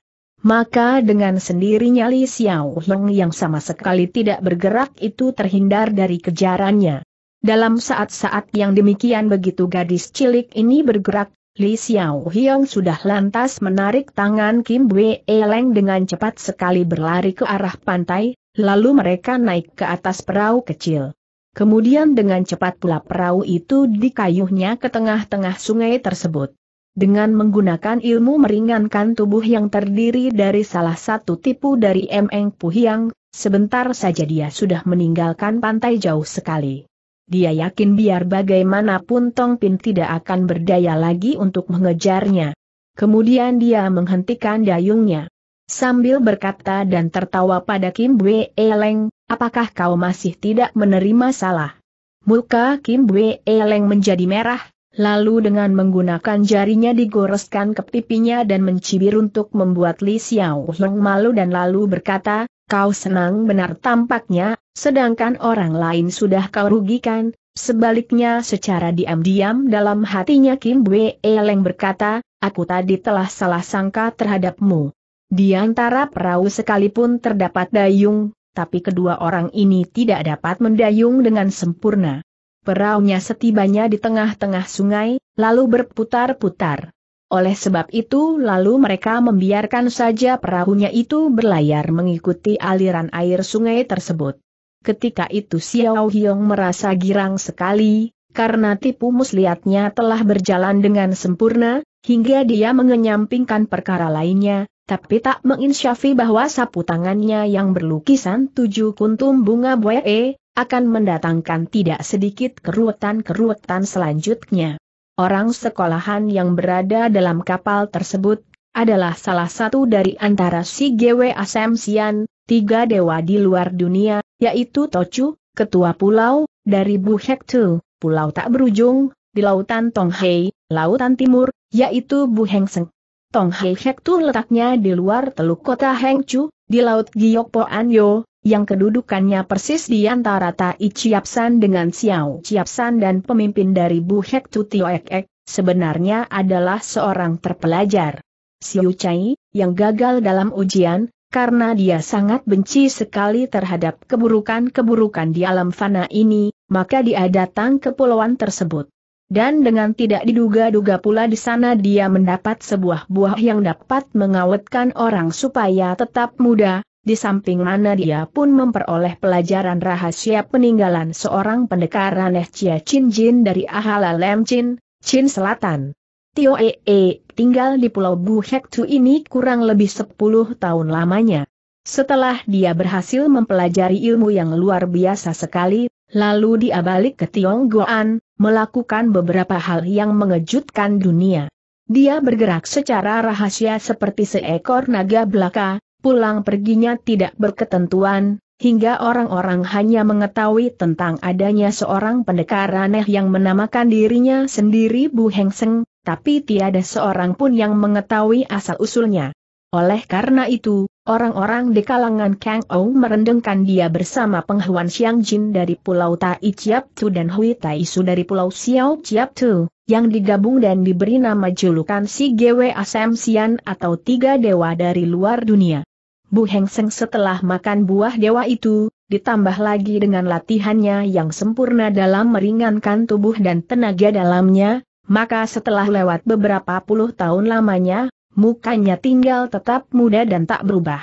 maka dengan sendirinya Li Xiao Long yang sama sekali tidak bergerak itu terhindar dari kejarannya. Dalam saat-saat yang demikian begitu gadis cilik ini bergerak, Li Xiao Hiong sudah lantas menarik tangan Kim Wei Leng dengan cepat sekali berlari ke arah pantai, lalu mereka naik ke atas perahu kecil. Kemudian dengan cepat pula perahu itu dikayuhnya ke tengah-tengah sungai tersebut dengan menggunakan ilmu meringankan tubuh yang terdiri dari salah satu tipu dari Meng Puhyang, sebentar saja dia sudah meninggalkan pantai jauh sekali. Dia yakin biar bagaimanapun Tong Pin tidak akan berdaya lagi untuk mengejarnya. Kemudian dia menghentikan dayungnya. Sambil berkata dan tertawa pada Kim Bwe Eleng, apakah kau masih tidak menerima salah? Muka Kim Bwe Eleng menjadi merah, Lalu dengan menggunakan jarinya digoreskan ke pipinya dan mencibir untuk membuat Li Xiao Long malu dan lalu berkata, kau senang benar tampaknya, sedangkan orang lain sudah kau rugikan. Sebaliknya secara diam-diam dalam hatinya Kim Wei Eleng berkata, aku tadi telah salah sangka terhadapmu. Di antara perahu sekalipun terdapat dayung, tapi kedua orang ini tidak dapat mendayung dengan sempurna. Perahunya setibanya di tengah-tengah sungai, lalu berputar-putar. Oleh sebab itu lalu mereka membiarkan saja perahunya itu berlayar mengikuti aliran air sungai tersebut. Ketika itu Xiao Hyong merasa girang sekali, karena tipu muslihatnya telah berjalan dengan sempurna, hingga dia mengenyampingkan perkara lainnya, tapi tak menginsyafi bahwa sapu tangannya yang berlukisan tujuh kuntum bunga e akan mendatangkan tidak sedikit keruwetan-keruwetan selanjutnya. Orang sekolahan yang berada dalam kapal tersebut adalah salah satu dari antara si GW Asemsian, tiga dewa di luar dunia, yaitu Tochu, ketua pulau, dari Buhektu, pulau tak berujung, di lautan Tonghei, lautan timur, yaitu Bu Buhengseng. Tonghei Hektu letaknya di luar teluk kota Hengchu, di laut Gyokpo yang kedudukannya persis di antara Tai Chiapsan dengan Xiao Chiapsan dan pemimpin dari Bu Hek Tutioek sebenarnya adalah seorang terpelajar. Xiu Chai, yang gagal dalam ujian, karena dia sangat benci sekali terhadap keburukan-keburukan di alam fana ini, maka dia datang ke pulauan tersebut. Dan dengan tidak diduga-duga pula di sana dia mendapat sebuah buah yang dapat mengawetkan orang supaya tetap muda, di samping mana dia pun memperoleh pelajaran rahasia peninggalan seorang pendekar aneh Chia Chin Jin dari Ahala Lem Chin, Chin Selatan. Tio Ee -e, tinggal di Pulau Bu ini kurang lebih 10 tahun lamanya. Setelah dia berhasil mempelajari ilmu yang luar biasa sekali, lalu dia balik ke Tionggoan, melakukan beberapa hal yang mengejutkan dunia. Dia bergerak secara rahasia seperti seekor naga belaka, pulang perginya tidak berketentuan, hingga orang-orang hanya mengetahui tentang adanya seorang pendekar aneh yang menamakan dirinya sendiri Bu Heng Seng, tapi tiada seorang pun yang mengetahui asal-usulnya. Oleh karena itu, Orang-orang di kalangan Kang Ou merendengkan dia bersama penghuan Xiang Jin dari Pulau Tai Chiap Tu dan Hui Tai Su dari Pulau Xiao Chiap Tu, yang digabung dan diberi nama julukan si Gwe Asem Sian atau Tiga Dewa dari luar dunia. Bu Heng Seng setelah makan buah dewa itu, ditambah lagi dengan latihannya yang sempurna dalam meringankan tubuh dan tenaga dalamnya, maka setelah lewat beberapa puluh tahun lamanya, mukanya tinggal tetap muda dan tak berubah.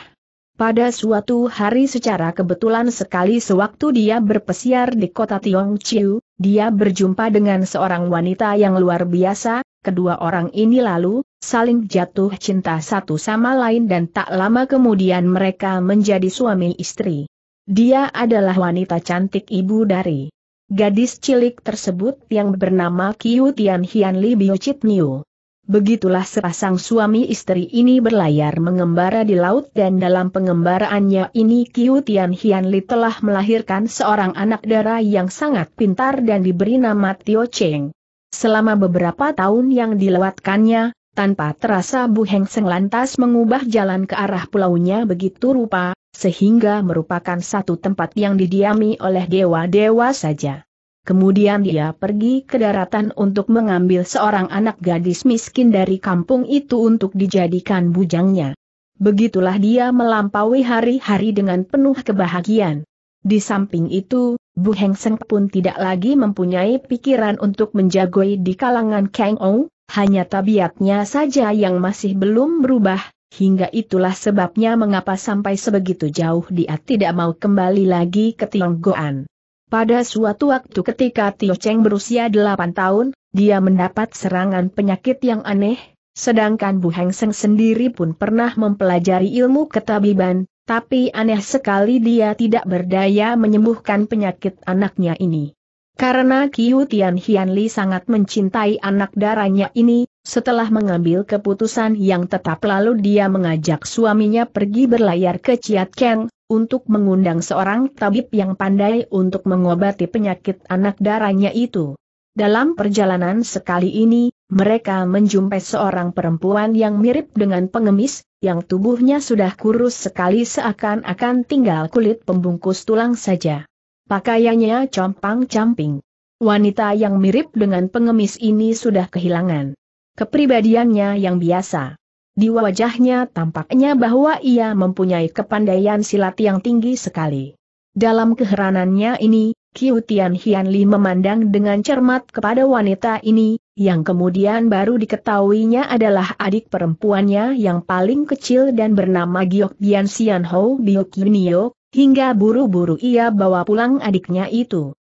Pada suatu hari secara kebetulan sekali sewaktu dia berpesiar di kota Tiongqiu, dia berjumpa dengan seorang wanita yang luar biasa, kedua orang ini lalu, saling jatuh cinta satu sama lain dan tak lama kemudian mereka menjadi suami istri. Dia adalah wanita cantik ibu dari gadis cilik tersebut yang bernama Qiu Tian Hian Li Biocit Niu. Begitulah sepasang suami istri ini berlayar mengembara di laut dan dalam pengembaraannya ini Kiu Tian Hian Li telah melahirkan seorang anak dara yang sangat pintar dan diberi nama Tio Cheng. Selama beberapa tahun yang dilewatkannya, tanpa terasa Bu Heng Seng lantas mengubah jalan ke arah pulaunya begitu rupa, sehingga merupakan satu tempat yang didiami oleh dewa-dewa saja. Kemudian dia pergi ke daratan untuk mengambil seorang anak gadis miskin dari kampung itu untuk dijadikan bujangnya. Begitulah dia melampaui hari-hari dengan penuh kebahagiaan. Di samping itu, Bu Heng Seng pun tidak lagi mempunyai pikiran untuk menjagoi di kalangan Kang Ou, hanya tabiatnya saja yang masih belum berubah, hingga itulah sebabnya mengapa sampai sebegitu jauh dia tidak mau kembali lagi ke Tionggoan. Pada suatu waktu ketika Tio Cheng berusia 8 tahun, dia mendapat serangan penyakit yang aneh, sedangkan Bu Heng Seng sendiri pun pernah mempelajari ilmu ketabiban, tapi aneh sekali dia tidak berdaya menyembuhkan penyakit anaknya ini. Karena Kiu Tian Hian Li sangat mencintai anak darahnya ini, setelah mengambil keputusan yang tetap lalu dia mengajak suaminya pergi berlayar ke Chiat Keng, untuk mengundang seorang tabib yang pandai untuk mengobati penyakit anak darahnya itu. Dalam perjalanan sekali ini, mereka menjumpai seorang perempuan yang mirip dengan pengemis, yang tubuhnya sudah kurus sekali seakan-akan tinggal kulit pembungkus tulang saja. Pakaiannya compang-camping. Wanita yang mirip dengan pengemis ini sudah kehilangan kepribadiannya yang biasa. Di wajahnya tampaknya bahwa ia mempunyai kepandaian silat yang tinggi sekali. Dalam keheranannya ini, Kiu Tian Hian memandang dengan cermat kepada wanita ini, yang kemudian baru diketahuinya adalah adik perempuannya yang paling kecil dan bernama Giok Bian Sian Hou Biok Yunio, hingga buru-buru ia bawa pulang adiknya itu.